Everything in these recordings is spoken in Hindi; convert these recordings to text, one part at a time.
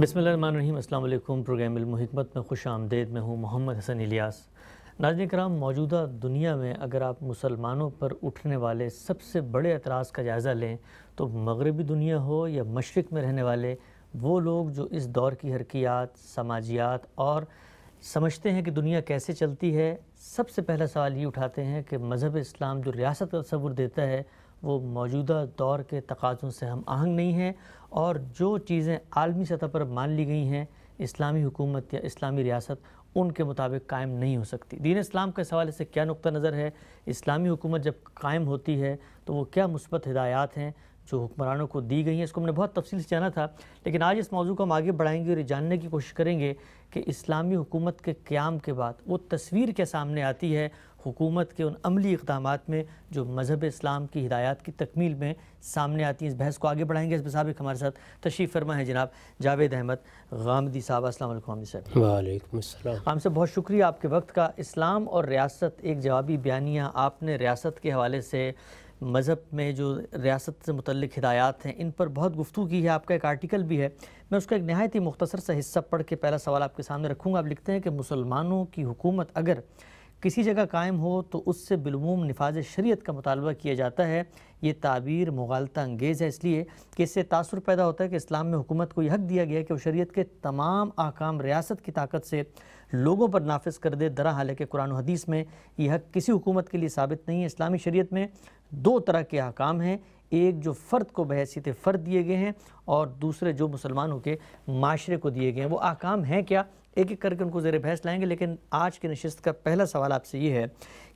बिसमीम अल्लाम प्रोग्राम इल्मत में खुश आमदेद में हूँ मोहम्मद हसन इलियास नाजन कराम मौजूदा दुनिया में अगर आप मुसलमानों पर उठने वाले सबसे बड़े एतराज़ का जायज़ा लें तो मगरबी दुनिया हो या मशरक़ में रहने वाले वो लोग जो इस दौर की हरकियात समाजियात और समझते हैं कि दुनिया कैसे चलती है सबसे पहला सवाल ये उठाते हैं कि मज़हब इस्लाम जो रियासत का तस्वुर देता है वो मौजूदा दौर के तकाज़ों से हम आहंग नहीं हैं और जो चीज़ें आलमी सतह पर मान ली गई हैं इस्लामी हुकूमत या इस्लामी रियासत उनके मुताबिक कायम नहीं हो सकती दीन इस्लाम के हवाले से क्या नुक़ नज़र है इस्लामी हुकूमत जब कायम होती है तो वो क्या मुस्बत हिदायत हैं जो हुक्मरानों को दी गई हैं इसको हमने बहुत तफसील से जाना था लेकिन आज इस मौजू को हम आगे बढ़ाएंगे और ये जानने की कोशिश करेंगे कि इस्लामी हुकूमत के क़्याम के बाद वो तस्वीर क्या सामने आती है हुकूमत के उन अमली इकदाम में जो मज़हब इस्लाम की हिदायत की तकमील में सामने आती हैं इस बहस को आगे बढ़ाएंगे इस मुसाबिक हमारे साथ तशीफ़ फरमा है जनाब जावेद अहमद गामदी साहब असल साहब वालेकुम आम बहुत शुक्रिया आपके वक्त का इस्लाम और रियासत एक जवाबी बयानिया आपने रियासत के हवाले से मज़हब में जो रियासत से मुतलक हिदायत हैं इन पर बहुत गुफ्तु की है आपका एक आर्टिकल भी है मैं उसका एक नहायत ही मुख्तसर सा हिस्सा पढ़ के पहला सवाल आपके सामने रखूँगा आप लिखते हैं कि मुसलमानों की हुकूमत अगर किसी जगह कायम हो तो उससे बिलमूम नफाज शरीत का मुतालबा किया जाता है ये ताबीर मुगालता अंगेज़ है इसलिए कि इससे तासर पैदा होता है कि इस्लाम में हुकूमत को यह हक दिया गया है कि वह शरीत के तमाम आकाम रियासत की ताकत से लोगों पर नाफज कर दे दरा के कुरान हदीस में यह हक किसी हुकूमत के लिए साबित नहीं है इस्लामी शरीत में दो तरह के अहकाम हैं एक जो फ़र्द को बहसीत फ़र्द दिए गए हैं और दूसरे जो मुसलमानों के माशरे को दिए गए हैं वो अहकाम हैं क्या एक एक करके उनको ज़र बहस लाएंगे लेकिन आज की नशस्त का पहला सवाल आपसे ये है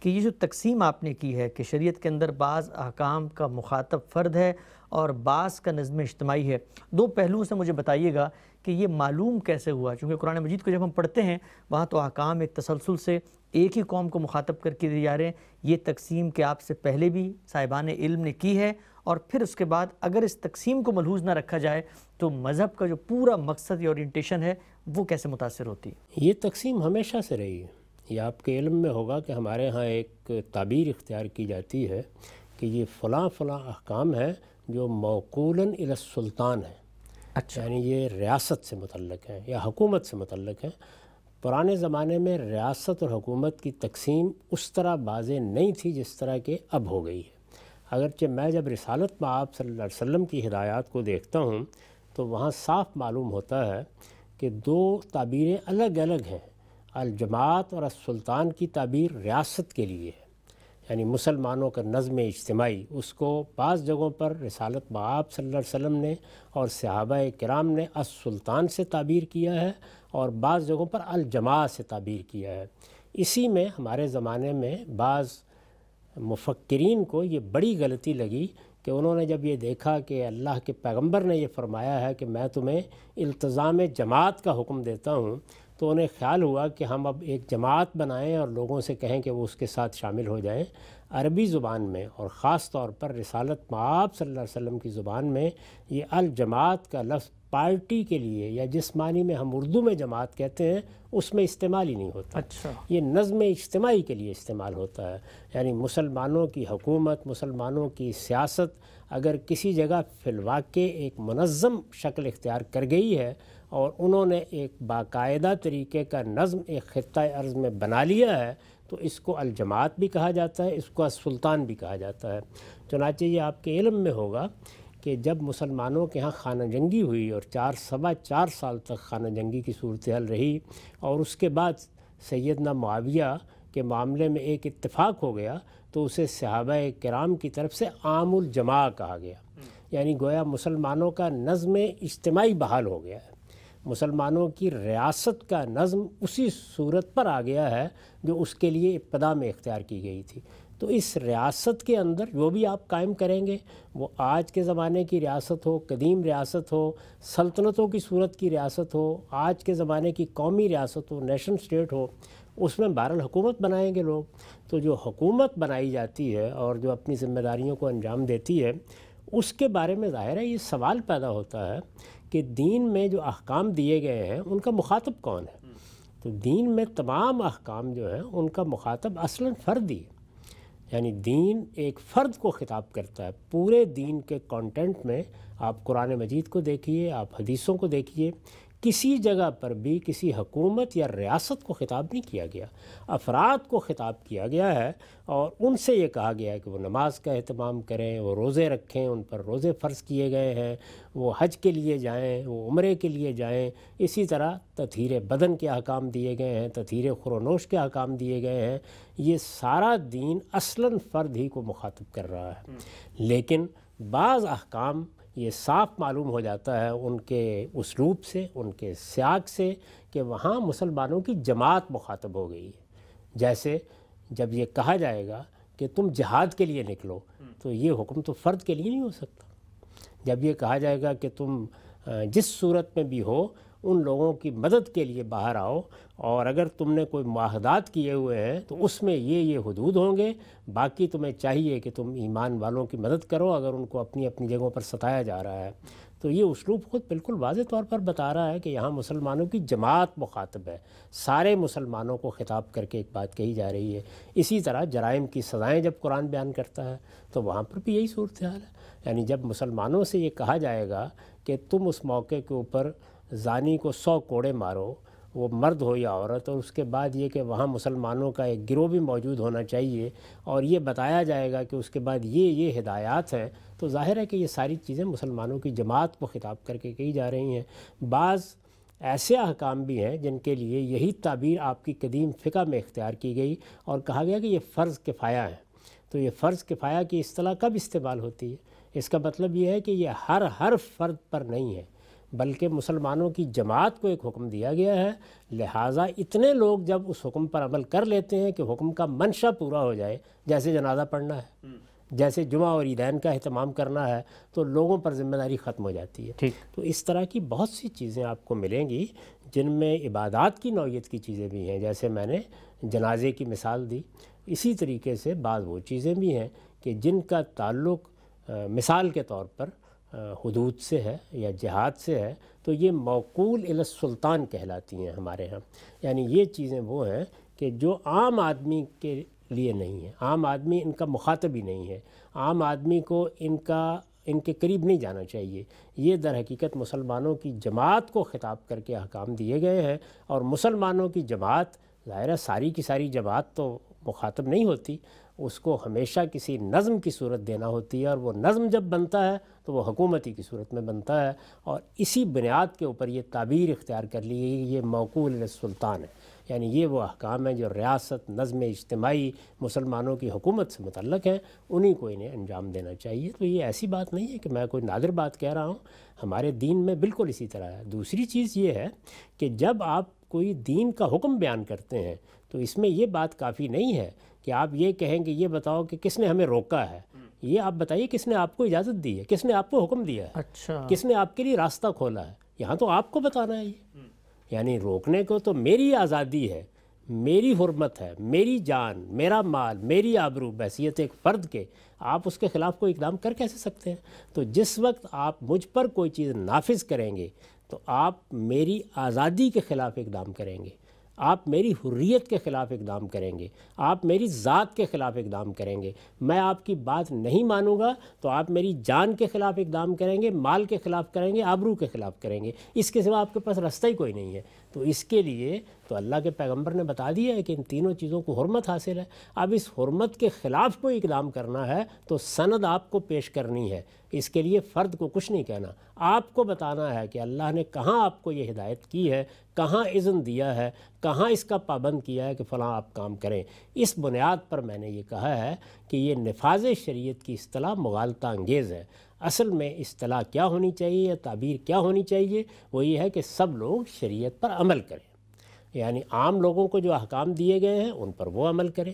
कि ये जो तकसीम आपने की है कि शरीयत के अंदर बाज़ अहकाम का मुखातब फ़र्द है और बास का नज़म इज्तमाही है दो पहलुओं से मुझे बताइएगा कि ये मालूम कैसे हुआ चूँकि कुरान मजीद को जब हम पढ़ते हैं वहाँ तो अहकाम एक तसलसल से एक ही कौम को मुखातब करके दिए जा रहे हैं ये तकसीम के आपसे पहले भी साहिबान इल्म ने की है और फिर उसके बाद अगर इस तकसीम को मलहूज ना रखा जाए तो मज़हब का जो पूरा मकसद या ओरिएंटेशन है वो कैसे मुतासर होती है ये तकसीम हमेशा से रही है ये आपके इल्म में होगा कि हमारे यहाँ एक ताबीर इख्तियार की जाती है कि ये फ़लाँ फ़लाँ अहकाम है जो मौकूलन सुल्तान है अच्छा यानी ये रियासत से मुतलक़ है या हकूमत से मुतलक है पुराने ज़माने में रियासत और हुकूमत की तकसीम उस तरह बाज़ नहीं थी जिस तरह के अब हो गई है अगरचे मैं जब रिसालत में आप वसम की हिदायत को देखता हूँ तो वहाँ साफ मालूम होता है कि दो ताबीरें अलग अलग हैं अलजमात और असुल्तान की ताबीर रियासत के लिए है यानी मुसलमानों का नज़म इज्तमाही उसको पाँच जगहों पर रिसालत बाब वसम ने और सहाबा कराम ने असुल्तान से ताबीर किया है और बाज़ जगहों पर अलजमा से ताबीर किया है इसी में हमारे ज़माने में बाज़ मुफक्रीन को ये बड़ी गलती लगी कि उन्होंने जब ये देखा कि अल्लाह के पैगंबर ने ये फरमाया है कि मैं तुम्हें इल्तज़ाम जमात का हुक्म देता हूँ तो उन्हें ख्याल हुआ कि हम अब एक जमात बनाएं और लोगों से कहें कि वो उसके साथ शामिल हो जाएं अरबी ज़ुबान में और ख़ास तौर पर रिसालत आप सल्लल्लाहु अलैहि वसल्लम की ज़ुबान में ये अल जमात का लफ्ज़ पार्टी के लिए या जिस मानी में हम उर्दू में जमात कहते हैं उसमें इस्तेमाल ही नहीं होता अच्छा ये नज़म इज्तमाही के लिए इस्तेमाल होता है यानी मुसलमानों की हुकूमत मुसलमानों की सियासत अगर किसी जगह फिलवाक़ एक मनज़म शक्ल इख्तियार कर गई है और उन्होंने एक बाकायदा तरीके का नज़म एक ख़त्ता अर्ज़ में बना लिया है तो इसको अलजमात भी कहा जाता है इसको सुल्तान भी कहा जाता है चुनाचे ये आपके इलम में होगा कि जब मुसलमानों के यहाँ खाना जंगी हुई और चार सवा चार साल तक खाना जंगी की सूरत हाल रही और उसके बाद सैदना माविया के मामले में एक इतफ़ाक़ हो गया तो उसे सहाबा कराम की तरफ से आमुल जमा कहा गया यानी गोया मुसलमानों का नज़म इज्तमाही बहाल हो गया है मुसलमानों की रियासत का नज़म उसी सूरत पर आ गया है जो उसके लिए इब्तदा में इख्तियार की गई थी तो इस रियासत के अंदर जो भी आप कायम करेंगे वो आज के ज़माने की रियासत हो कदीम रियासत हो सल्तनतों की सूरत की रियासत हो आज के ज़माने की कौमी रियासत हो नेशन स्टेट हो उसमें बहरल हुकूमत बनाएंगे लोग तो जो हुकूमत बनाई जाती है और जो अपनी जिम्मेदारियों को अंजाम देती है उसके बारे में ज़ाहिर है ये सवाल पैदा होता है कि दीन में जो अहकाम दिए गए हैं उनका मुखातब कौन है तो दीन में तमाम अहकाम जो हैं उनका मुखातब असला फर्दी है यानी दीन एक फ़र्द को ख़िताब करता है पूरे दीन के कंटेंट में आप कुरान मजीद को देखिए आप हदीसों को देखिए किसी जगह पर भी किसी हकूमत या रियासत को ख़िताब नहीं किया गया अफराद को ख़िताब किया गया है और उनसे ये कहा गया है कि वो नमाज का अहतमाम करें वो रोज़े रखें उन पर रोज़े फ़र्ज़ किए गए हैं वो हज के लिए जाएं वो उम्र के लिए जाएं इसी तरह तथीर बदन के अहकाम दिए गए हैं तथीर खुरनोश के अहकाम दिए गए हैं ये सारा दीन असला फ़र्द ही को मुखातब कर रहा है हम्म। लेकिन बाज़ अहकाम ये साफ मालूम हो जाता है उनके उसलूब से उनके स्याग से कि वहाँ मुसलमानों की जमात मुखातब हो गई है जैसे जब ये कहा जाएगा कि तुम जहाद के लिए निकलो हम्म। तो ये हुक्म तो फ़र्द के लिए नहीं हो सकता जब ये कहा जाएगा कि तुम जिस सूरत में भी हो उन लोगों की मदद के लिए बाहर आओ और अगर तुमने कोई माहदात किए हुए हैं तो उसमें ये ये हदूद होंगे बाकी तुम्हें चाहिए कि तुम ईमान वालों की मदद करो अगर उनको अपनी अपनी जगहों पर सताया जा रहा है तो ये उसलूब ख़ुद बिल्कुल वाज तौर पर बता रहा है कि यहाँ मुसलमानों की जमात मुखातब है सारे मुसलमानों को ख़िताब करके एक बात कही जा रही है इसी तरह जराइम की सज़ाएँ जब कुरान बयान करता है तो वहाँ पर भी यही सूरत हाल है यानी जब मुसलमानों से ये कहा जाएगा कि तुम उस मौके के ऊपर जानी को सौ कोड़े मारो वो मर्द हो या औरत और उसके बाद ये कि वहाँ मुसलमानों का एक गिरोह भी मौजूद होना चाहिए और ये बताया जाएगा कि उसके बाद ये ये हिदायत हैं तो जाहिर है कि ये सारी चीज़ें मुसलमानों की जमात को ख़िताब करके कही जा रही हैं बाज़ ऐसे अहकाम भी हैं जिनके लिए यही ताबीर आपकी कदीम फ़िका में इख्तियार की गई और कहा गया कि यह फ़र्ज़ किफ़ाया है तो ये फ़र्ज़ किफ़ाया की असलाह कब इस्तेमाल होती है इसका मतलब ये है कि यह हर हर फ़र्द पर नहीं है बल्कि मुसलमानों की जमात को एक हुक्म दिया गया है लिहाजा इतने लोग जब उस हुक्म पर अमल कर लेते हैं कि हुक्म का मंशा पूरा हो जाए जैसे जनाजा पढ़ना है हम्म। जैसे जुमा और ईदैन का अहतमाम करना है तो लोगों पर ज़िम्मेदारी ख़त्म हो जाती है ठीक तो इस तरह की बहुत सी चीज़ें आपको मिलेंगी जिनमें इबादत की नौीयत की चीज़ें भी हैं जैसे मैंने जनाजे की मिसाल दी इसी तरीके से बाद वो चीज़ें भी हैं कि जिनका ताल्लुक़ मिसाल के तौर पर हदूद से है या जहाद से है तो ये मौकूल सुल्तान कहलाती हैं हमारे यहाँ यानी ये चीज़ें वो हैं कि जो आम आदमी के लिए नहीं है आम आदमी इनका मुखातब ही नहीं है आम आदमी को इनका इनके करीब नहीं जाना चाहिए ये दर हकीकत मुसलमानों की जमात को ख़िताब करके अहकाम दिए गए हैं और मुसलमानों की जमात ज़ाहिर सारी की सारी जमात तो मुखातब नहीं होती उसको हमेशा किसी नज़म की सूरत देना होती है और वो नज़म जब बनता है तो वो हकूमती की सूरत में बनता है और इसी बुनियाद के ऊपर ये ताबीर इख्तियार कर ली है ये मौकूल सुल्तान है यानी ये वो अहकाम हैं जो रियासत नज़म इज्तमाही मुसलमानों की हुकूमत से मुतलक हैं उन्हीं को इन्हें अंजाम देना चाहिए तो ये ऐसी बात नहीं है कि मैं कोई नादिर बात कह रहा हूँ हमारे दीन में बिल्कुल इसी तरह है दूसरी चीज़ ये है कि जब आप कोई दीन का हुक्म बयान करते हैं तो इसमें यह बात काफ़ी नहीं है कि आप ये कहेंगे ये बताओ कि किसने हमें रोका है हम्म। ये आप बताइए किसने आपको इजाज़त दी है किसने आपको हुक्म दिया है अच्छा किसने आपके लिए रास्ता खोला है यहाँ तो आपको बताना है ये हम्म। यानी रोकने को तो मेरी आज़ादी है मेरी हरमत है मेरी जान मेरा माल मेरी आबरू बैसीत एक फ़र्द के आप उसके ख़िलाफ़ कोई इकदाम कर कैसे सकते हैं तो जिस वक्त आप मुझ पर कोई चीज़ नाफिज करेंगे तो आप मेरी आज़ादी के ख़िलाफ़ इकदाम करेंगे आप मेरी हुर्रियत के ख़िलाफ़ इकदाम करेंगे आप मेरी ज़ात के ख़िलाफ़ इकदाम करेंगे मैं आपकी बात नहीं मानूंगा तो आप मेरी जान के ख़िलाफ़ इकदाम करेंगे माल के ख़िलाफ़ करेंगे आबरू के ख़िलाफ़ करेंगे इसके सिवा आपके पास रास्ता ही कोई नहीं है तो इसके लिए तो अल्लाह के पैगंबर ने बता दिया है कि इन तीनों चीज़ों को हरमत हासिल है अब इस हरमत के ख़िलाफ़ कोई इकदाम करना है तो सनद आपको पेश करनी है इसके लिए फ़र्द को कुछ नहीं कहना आपको बताना है कि अल्लाह ने कहाँ आपको ये हिदायत की है कहाँ इज़न दिया है कहाँ इसका पाबंद किया है कि फ़लाँ आप काम करें इस बुनियाद पर मैंने ये कहा है कि ये नफाज शरीत की असलाह मुगालता अंगेज़ है असल में असलाह क्या होनी चाहिए या ताबीर क्या होनी चाहिए वो ये है कि सब लोग शरीयत पर अमल करें यानी आम लोगों को जो अहकाम दिए गए हैं उन पर वो अमल करें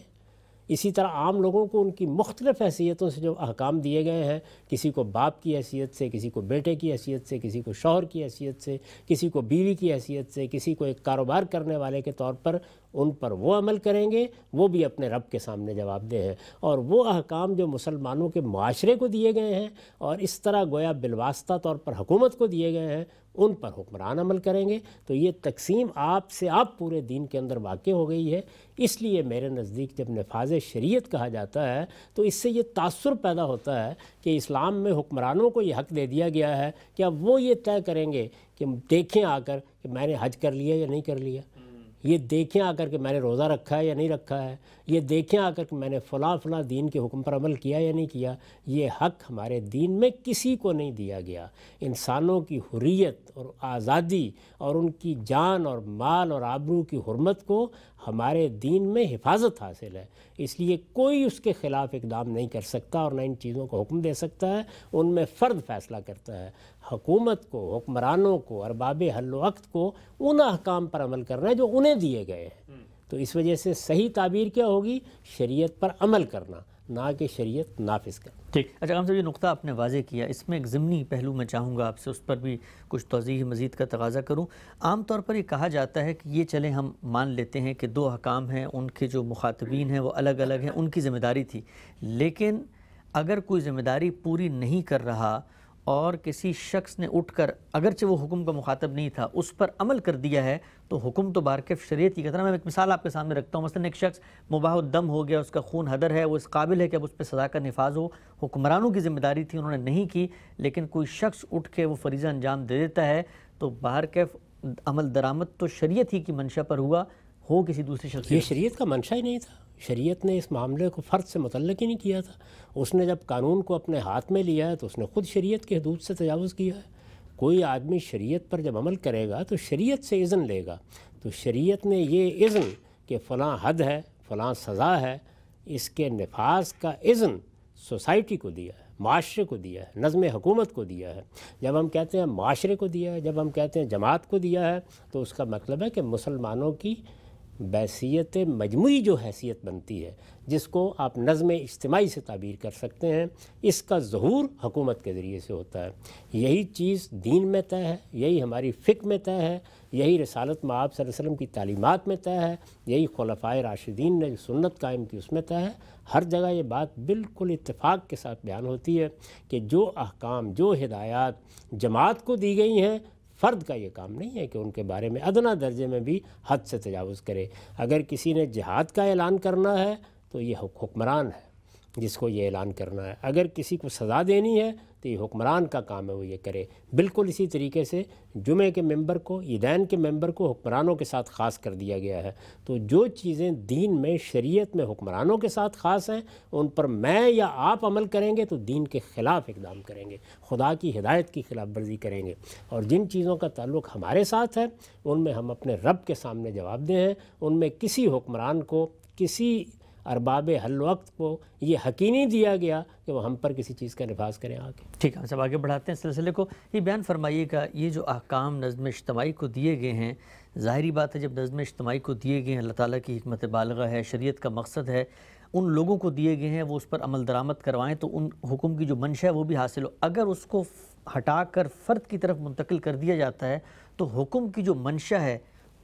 इसी तरह आम लोगों को उनकी मुख्तलिफ़ हैसियतों से जो अहकाम दिए गए हैं किसी को बाप की हैसियत से किसी को बेटे की हैसियत से किसी को शोहर की हैसियत से किसी को बीवी की हैसियत से किसी को एक कारोबार करने वाले के तौर पर उन पर वो अमल करेंगे वो भी अपने रब के सामने जवाबदेह हैं और वो अहकाम जो मुसलमानों के माशरे को दिए गए हैं और इस तरह गोया बिलवास्ता तौर पर हुकूमत को दिए गए हैं उन पर हुक्मरान अमल करेंगे तो ये तकसीम से आप पूरे दिन के अंदर वाक़ हो गई है इसलिए मेरे नज़दीक जब नफाज शरीयत कहा जाता है तो इससे ये तासर पैदा होता है कि इस्लाम में हुक्मरानों को ये हक़ दे दिया गया है कि अब वो ये तय करेंगे कि देखें आकर कि मैंने हज कर लिया या नहीं कर लिया ये देखें आकर के मैंने रोज़ा रखा है या नहीं रखा है ये देखें आकर के मैंने फ़लाँ फ़लाँ दीन के हुक्म पर अमल किया या नहीं किया ये हक हमारे दीन में किसी को नहीं दिया गया इंसानों की हुरियत और आज़ादी और उनकी जान और माल और आबरू की हरमत को हमारे दीन में हिफाजत हासिल है इसलिए कोई उसके ख़िलाफ़ इकदाम नहीं कर सकता और ना इन चीज़ों को हुक्म दे सकता है उनमें फ़र्द फैसला करता है हकूमत को हुक्मरानों को अरबाब हल्वक्त को उन अहकाम पर अमल करना है जो उन्हें दिए गए हैं हम्म। तो इस वजह से सही ताबीर क्या होगी शरीयत पर अमल करना ना कि शरीयत नाफिस कर ठीक अच्छा हम सब ये नुकता आपने वाजे किया इसमें एक ज़मनी पहलू मैं चाहूँगा आपसे उस पर भी कुछ तोज़ी मज़ीद का तकाजा करूँ आम तौर पर यह कहा जाता है कि ये चले हम मान लेते हैं कि दो हकाम हैं उनके जो मुखातबीन हैं वो अलग अलग हैं उनकी ज़िम्मेदारी थी लेकिन अगर कोई ज़िम्मेदारी पूरी नहीं कर रहा और किसी शख्स ने उठकर अगरचे वो हुक्म का मुखातब नहीं था उस पर अमल कर दिया है तो हुक्म तो बारकफ शरीत की कतरा मैं एक मिसाल आपके सामने रखता हूँ मसलन एक शख्स मुबाहदम हो गया उसका खून हदर है वो इस काबिल है कि अब उस पर सजा का नफाज हो हुक्मरानों की जिम्मेदारी थी उन्होंने नहीं की लेकिन कोई शख्स उठ के वो फरीज़ा अंजाम दे देता है तो बाहर कैफ अमल दरामद तो शरीत ही की मंशा पर हुआ हो किसी दूसरे शख्स ये शरीयत का मंशा ही नहीं था शरीयत ने इस मामले को फ़र्द से मतलब ही नहीं किया था उसने जब कानून को अपने हाथ में लिया है तो उसने ख़ुद शरीयत के हदूद से तजावज़ किया है कोई आदमी शरीयत पर जब अमल करेगा तो शरीयत से इज़न लेगा तो शरीयत ने ये इज़न कि फ़लाँ हद है फ़लाँ सज़ा है इसके नफाज का इज़न सोसाइटी को दिया है माशरे को दिया है नज़म हकूमत को दिया है जब हम कहते हैं माशरे को दिया है जब हम कहते हैं जमात को दिया है तो उसका मतलब है कि मुसलमानों की बैसीत मजमू जो हैसियत बनती है जिसको आप नज़म इज्तमी से ताबीर कर सकते हैं इसका जहूर हकूमत के ज़रिए से होता है यही चीज़ दीन में तय है यही हमारी फ़िक में तय है यही रसालत माब वसम की तालीमत में तय है यही खलफ़ा राशिदीन ने सुन्नत कायम की उसमें तय है हर जगह ये बात बिल्कुल इतफ़ाक़ के साथ बयान होती है कि जो अहकाम जो हदायत जमात को दी गई हैं फ़र्द का ये काम नहीं है कि उनके बारे में अदना दर्जे में भी हद से तजावज़ करे अगर किसी ने जिहाद का ऐलान करना है तो ये हुक्मरान है जिसको ये ऐलान करना है अगर किसी को सज़ा देनी है तो ये हुक्मरान का काम है वो ये करे बिल्कुल इसी तरीके से जुमे के मेंबर को ईदैन के मेंबर को हुक्मरानों के साथ ख़ास कर दिया गया है तो जो चीज़ें दीन में शरीयत में हुक्मरानों के साथ ख़ास हैं उन पर मैं या आप अमल करेंगे तो दीन के ख़िलाफ़ इकदाम करेंगे खुदा की हिदायत की खिलाफ वर्जी करेंगे और जिन चीज़ों का ताल्लुक हमारे साथ है उनमें हम अपने रब के सामने जवाब हैं उनमें किसी हुक्मरान को किसी अरबाब हल वक्त को ये हकी ही नहीं दिया गया कि वह हम पर किसी चीज़ का लिफाज करें आगे ठीक है सब आगे बढ़ाते हैं सिलसिले को ये बयान फरमाइएगा ये जो अहकाम नज़म इज्तमाही को दिए गए हैं ज़ाहरी बात है जब नज़म इज्तमाही को दिए गए हैं अल्लाह ताली की हमत बालगा है शरीत का मकसद है उन लोगों को दिए गए हैं वो उस पर अमल दरामद करवाएं तो उन हुकुम की जो मंशा है वो भी हासिल हो अगर उसको हटा कर फ़र्द की तरफ मुंतकिल कर दिया जाता है तो हुकुम की जो मंशा है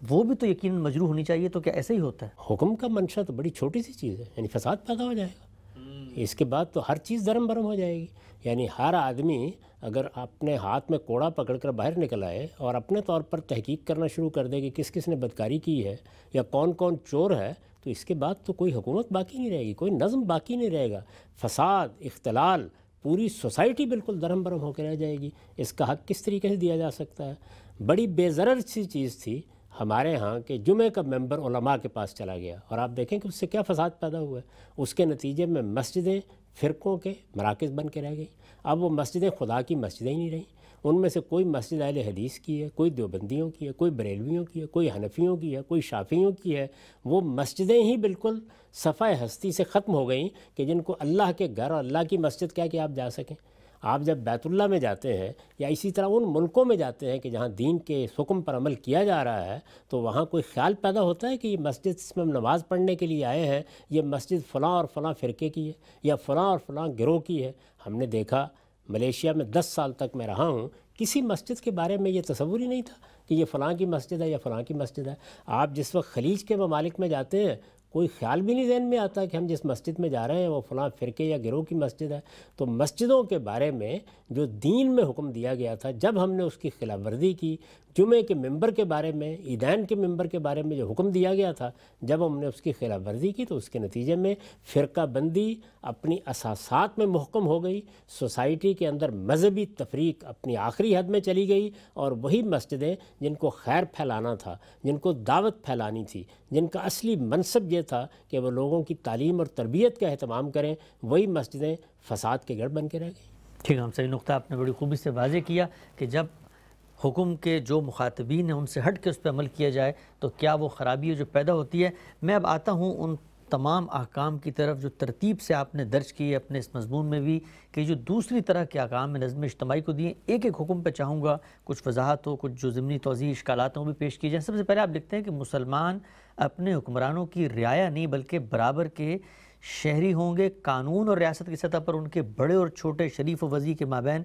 वो भी तो यकीन मजरू होनी चाहिए तो क्या ऐसे ही होता है हुक्म का मंशा तो बड़ी छोटी सी चीज़ है यानी फसाद पैदा हो जाएगा हम्म। इसके बाद तो हर चीज़ धर्म भरम हो जाएगी यानी हर आदमी अगर अपने हाथ में कोड़ा पकड़कर बाहर निकल आए और अपने तौर पर तहकीक करना शुरू कर दे कि किस किस ने बदकारी की है या कौन कौन चोर है तो इसके बाद तो कोई हुकूमत बाकी नहीं रहेगी कोई नज़म बाकी नहीं रहेगा फसाद इख्तलाल पूरी सोसाइटी बिल्कुल धर्म भरम होकर रह जाएगी इसका हक किस तरीके से दिया जा सकता है बड़ी बेजर सी चीज़ थी हमारे यहाँ के जुमे का मेंबर उलमा के पास चला गया और आप देखें कि उससे क्या फसाद पैदा हुआ है उसके नतीजे में मस्जिदें फ़िरकों के मराकज़ बन के रह गई अब वो मस्जिदें खुदा की मस्जिदें ही नहीं रहीं उनमें से कोई मस्जिद अल हदीस की है कोई देवबंदियों की है कोई बरेलवियों की है कोई हनफियों की है कोई शाफियों की है वो मस्जिदें ही बिल्कुल सफ़ा हस्ती से ख़त्म हो गई कि जिनको अल्लाह के घर और अल्लाह की मस्जिद क्या कि आप जा सकें आप जब बैतुल्ला में जाते हैं या इसी तरह उन मुल्कों में जाते हैं कि जहाँ दीन के हुक्म पर अमल किया जा रहा है तो वहाँ कोई ख्याल पैदा होता है कि ये मस्जिद जिसमें हम नमाज़ पढ़ने के लिए आए हैं ये मस्जिद फ़लाँ और फ़लाँ फ़िरके की है या फ़लाँ और फ़लाँ गिरोह की है हमने देखा मलेशिया में दस साल तक मैं रहा हूँ किसी मस्जिद के बारे में ये तस्वूर ही नहीं था कि ये फ़लाँ की मस्जिद है या फ़लाँ की मस्जिद है आप जिस वक्त खलीज के ममालिक में जाते हैं कोई ख्याल भी नहीं जहन में आता कि हम जिस मस्जिद में जा रहे हैं वो फलां फ़िरके या गिरोह की मस्जिद है तो मस्जिदों के बारे में जो दीन में हुक्म दिया गया था जब हमने उसकी खिलाफवर्जी की जुमे के मेंबर के बारे में ईदैन के मेंबर के बारे में जो हुक्म दिया गया था जब हमने उसकी खिलाफ वर्जी की तो उसके नतीजे में फ़िरका बंदी अपनी असासात में महकम हो गई सोसाइटी के अंदर मजहबी तफरीक अपनी आखिरी हद में चली गई और वही मस्जिदें जिनको खैर फैलाना था जिनको दावत फैलानी थी जिनका असली मनसब यह था कि वह लोगों की तालीम और तरबियत का अहतमाम करें वही मस्जिदें फसाद के गढ़ बन के रह गई ठीक हम सही नुकता आपने बड़ी खूबी से वाजे किया कि जब हुकुम के जो मुखातबीन हैं उनसे हट के उस पर अमल किया जाए तो क्या वो ख़राबी जो पैदा होती है मैं अब आता हूँ उन तमाम अहकाम की तरफ जो तरतीब से आपने दर्ज किए अपने इस मजमून में भी कि जो दूसरी तरह के अहकाम में नज़म इज्तमाही को दिए एक एक हुक्म पर चाहूँगा कुछ वजाहत हो कुछ जो ज़मनी तोज़ी इश्कालत हों भी पेश किए जाएँ सबसे पहले आप लिखते हैं कि मुसलमान अपने हुक्मरानों की रियाया नहीं बल्कि बराबर के शहरी होंगे कानून और रियासत की सतह पर उनके बड़े और छोटे शरीफ वजी के माबे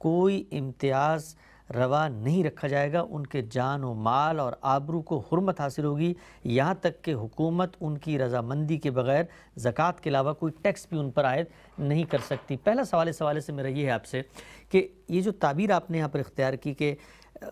कोई इम्तियाज़ रवा नहीं रखा जाएगा उनके जान व माल और आबरू को हरमत हासिल होगी यहाँ तक कि हुकूमत उनकी रजामंदी के बगैर ज़क़़त के अलावा कोई टैक्स भी उन पर आयद नहीं कर सकती पहला सवाल इस हवाले से मेरा ये है आपसे कि ये जो ताबीर आपने यहाँ पर इख्तियार की कि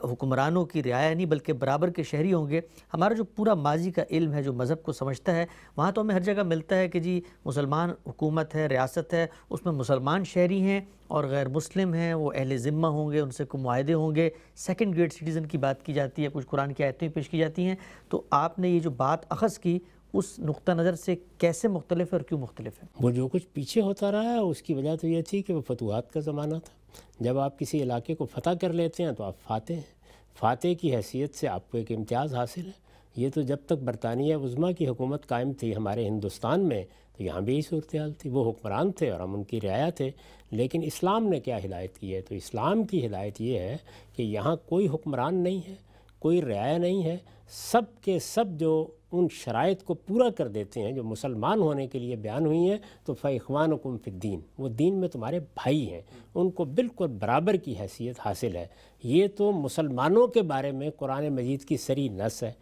हुक्मरानों की रियाया नहीं बल्कि बराबर के शहरी होंगे हमारा जो पूरा माजी का इल्म है जो मज़हब को समझता है वहाँ तो हमें हर जगह मिलता है कि जी मुसलमान हुकूमत है रियासत है उसमें मुसलमान शहरी हैं और गैर मुस्लिम हैं वो अहल ज़िम्मा होंगे उनसे को होंगे सेकेंड ग्रेड सिटीज़न की बात की जाती है कुछ कुरान की आयतें पेश की जाती हैं तो आपने ये जो बात अखज़ की उस नुक़ नज़र से कैसे मुख्तलिफ है और क्यों मुख्तलिफ है वो जो कुछ पीछे होता रहा है उसकी वजह तो यह थी कि वह फतवाहत का ज़माना था जब आप किसी इलाके को फतह कर लेते हैं तो आप फातह हैं फातह की हैसियत से आपको एक इम्तियाज़ हासिल है ये तो जब तक बरतानिया उज़मा की हुकूमत कायम थी हमारे हिंदुस्तान में तो यहाँ भी यही सूरत हाल थी वो हुक्मरान थे और हम उनकी रियाया थे लेकिन इस्लाम ने क्या हिदायत की है तो इस्लाम की हिदायत ये है कि यहाँ कोई हुक्मरान नहीं है कोई रियाया नहीं है सब के सब जो उन शरात को पूरा कर देते हैं जो मुसलमान होने के लिए बयान हुई हैं तो फ़ैवान फ़िद्दीन वो दीन में तुम्हारे भाई हैं उनको बिल्कुल बराबर की हैसियत हासिल है ये तो मुसलमानों के बारे में कुरान मजीद की सरी नस है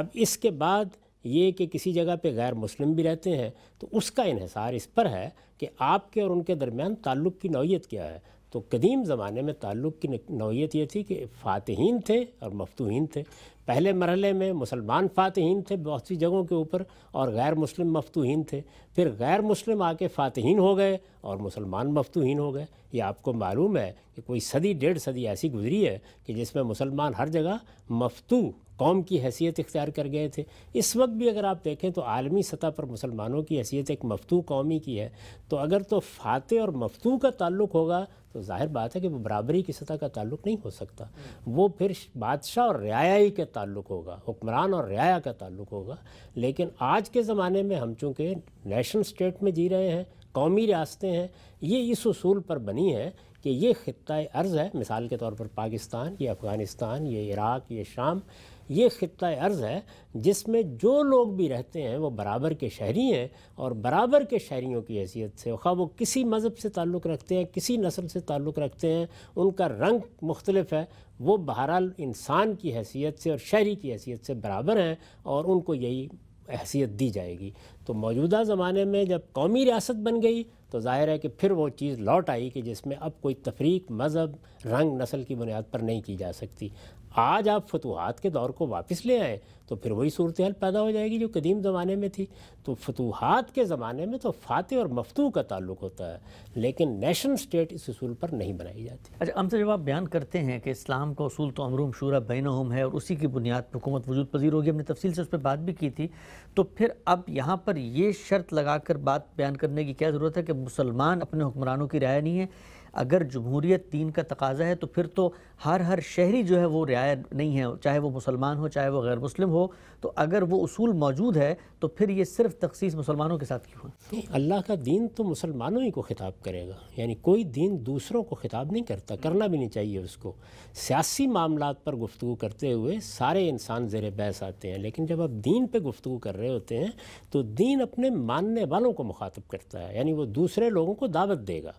अब इसके बाद ये कि किसी जगह पर गैर मुस्लिम भी रहते हैं तो उसका इहिसार इस पर है कि आपके और उनके दरमियान ताल्लुक़ की नौीयत क्या है तो कदीम ज़माने में ताल्लुक़ की नौीयत ये थी कि फ़ातहीन थे और मफतूहीन थे पहले मरहले में मुसलमान फ़ातहीन थे बहुत सी जगहों के ऊपर और गैर मुस्लिम मफतूहीन थे फिर गैर मुस्लिम आके फ़ातहीन हो गए और मुसलमान मफतूहीन हो गए ये आपको मालूम है कि कोई सदी डेढ़ सदी ऐसी गुजरी है कि जिसमें मुसलमान हर जगह मफतू कौम की हैसियत इख्तियार कर गए थे इस वक्त भी अगर आप देखें तो आलमी सतह पर मुसलमानों की हैसियत एक मफतू कौमी की है तो अगर तो फ़ातह और मफतू का ताल्लुक होगा तो जाहिर बात है कि वो बराबरी की सतह का ताल्लुक नहीं हो सकता वो फिर बादशाह और ही का ताल्लुक होगा हुक्मरान और रियाया का ताल्लुक होगा लेकिन आज के ज़माने में हम चूँकि नेशनल स्टेट में जी रहे हैं कौमी रियासतें हैं ये इस असूल पर बनी हैं कि ये ख़त्ता अर्ज़ है मिसाल के तौर पर पाकिस्तान ये अफ़गानिस्तान ये इराक़ ये शाम ये ख़त्ता अर्ज़ है जिसमें जो लोग भी रहते हैं वो बराबर के शहरी हैं और बराबर के शहरीों की हैसियत से खा वो किसी मज़हब से ताल्लुक़ रखते हैं किसी नस्ल से ताल्लुक़ रखते हैं उनका रंग मुख्तलफ है वो बहरहाल इंसान की हैसियत से और शहरी की हैसियत से बराबर हैं और उनको यही हैसियत दी जाएगी तो मौजूदा ज़माने में जब कौमी रियासत बन गई तो ज़ाहिर है कि फिर वो चीज़ लौट आई कि जिसमें अब कोई तफरीक मज़हब रंग नस्ल की बुनियाद पर नहीं की जा सकती आज आप फतूहत के दौर को वापस ले आए तो फिर वही सूरत हाल पैदा हो जाएगी जो कदीम ज़माने में थी तो फतूहत के ज़माने में तो फ़ातह और मफतू का ताल्लुक होता है लेकिन नेशन स्टेट इस असूल पर नहीं बनाई जाती अच्छा हमसे जब आप बयान करते हैं कि इस्लाम का असूल तो अमरूम शूरा बैन है और उसी की बुनियाद पर हुकूमत वजूद पजीर होगी हमने तफसील से उस पर बात भी की थी तो फिर अब यहाँ पर ये शर्त लगा कर बात बयान करने की क्या ज़रूरत है कि मुसलमान अपने हुक्मरानों की राय नहीं है अगर जमहूरीत तीन का तकाजा है तो फिर तो हर हर शहरी जो है वो रियायत नहीं है चाहे वो मुसलमान हो चाहे वो गैर मुस्लिम हो तो अगर वो असूल मौजूद है तो फिर ये सिर्फ तखसीस मुसलमानों के साथ क्यों है अल्लाह का दीन तो मुसलमानों ही को ख़िताब करेगा यानी कोई दीन दूसरों को ख़िताब नहीं करता करना भी नहीं चाहिए उसको सियासी मामला पर गुफ्तु करते हुए सारे इंसान जेर बहस आते हैं लेकिन जब आप दीन पर गुफ्तु कर रहे होते हैं तो दीन अपने मानने वालों को मुखातब करता है यानी वो दूसरे लोगों को दावत देगा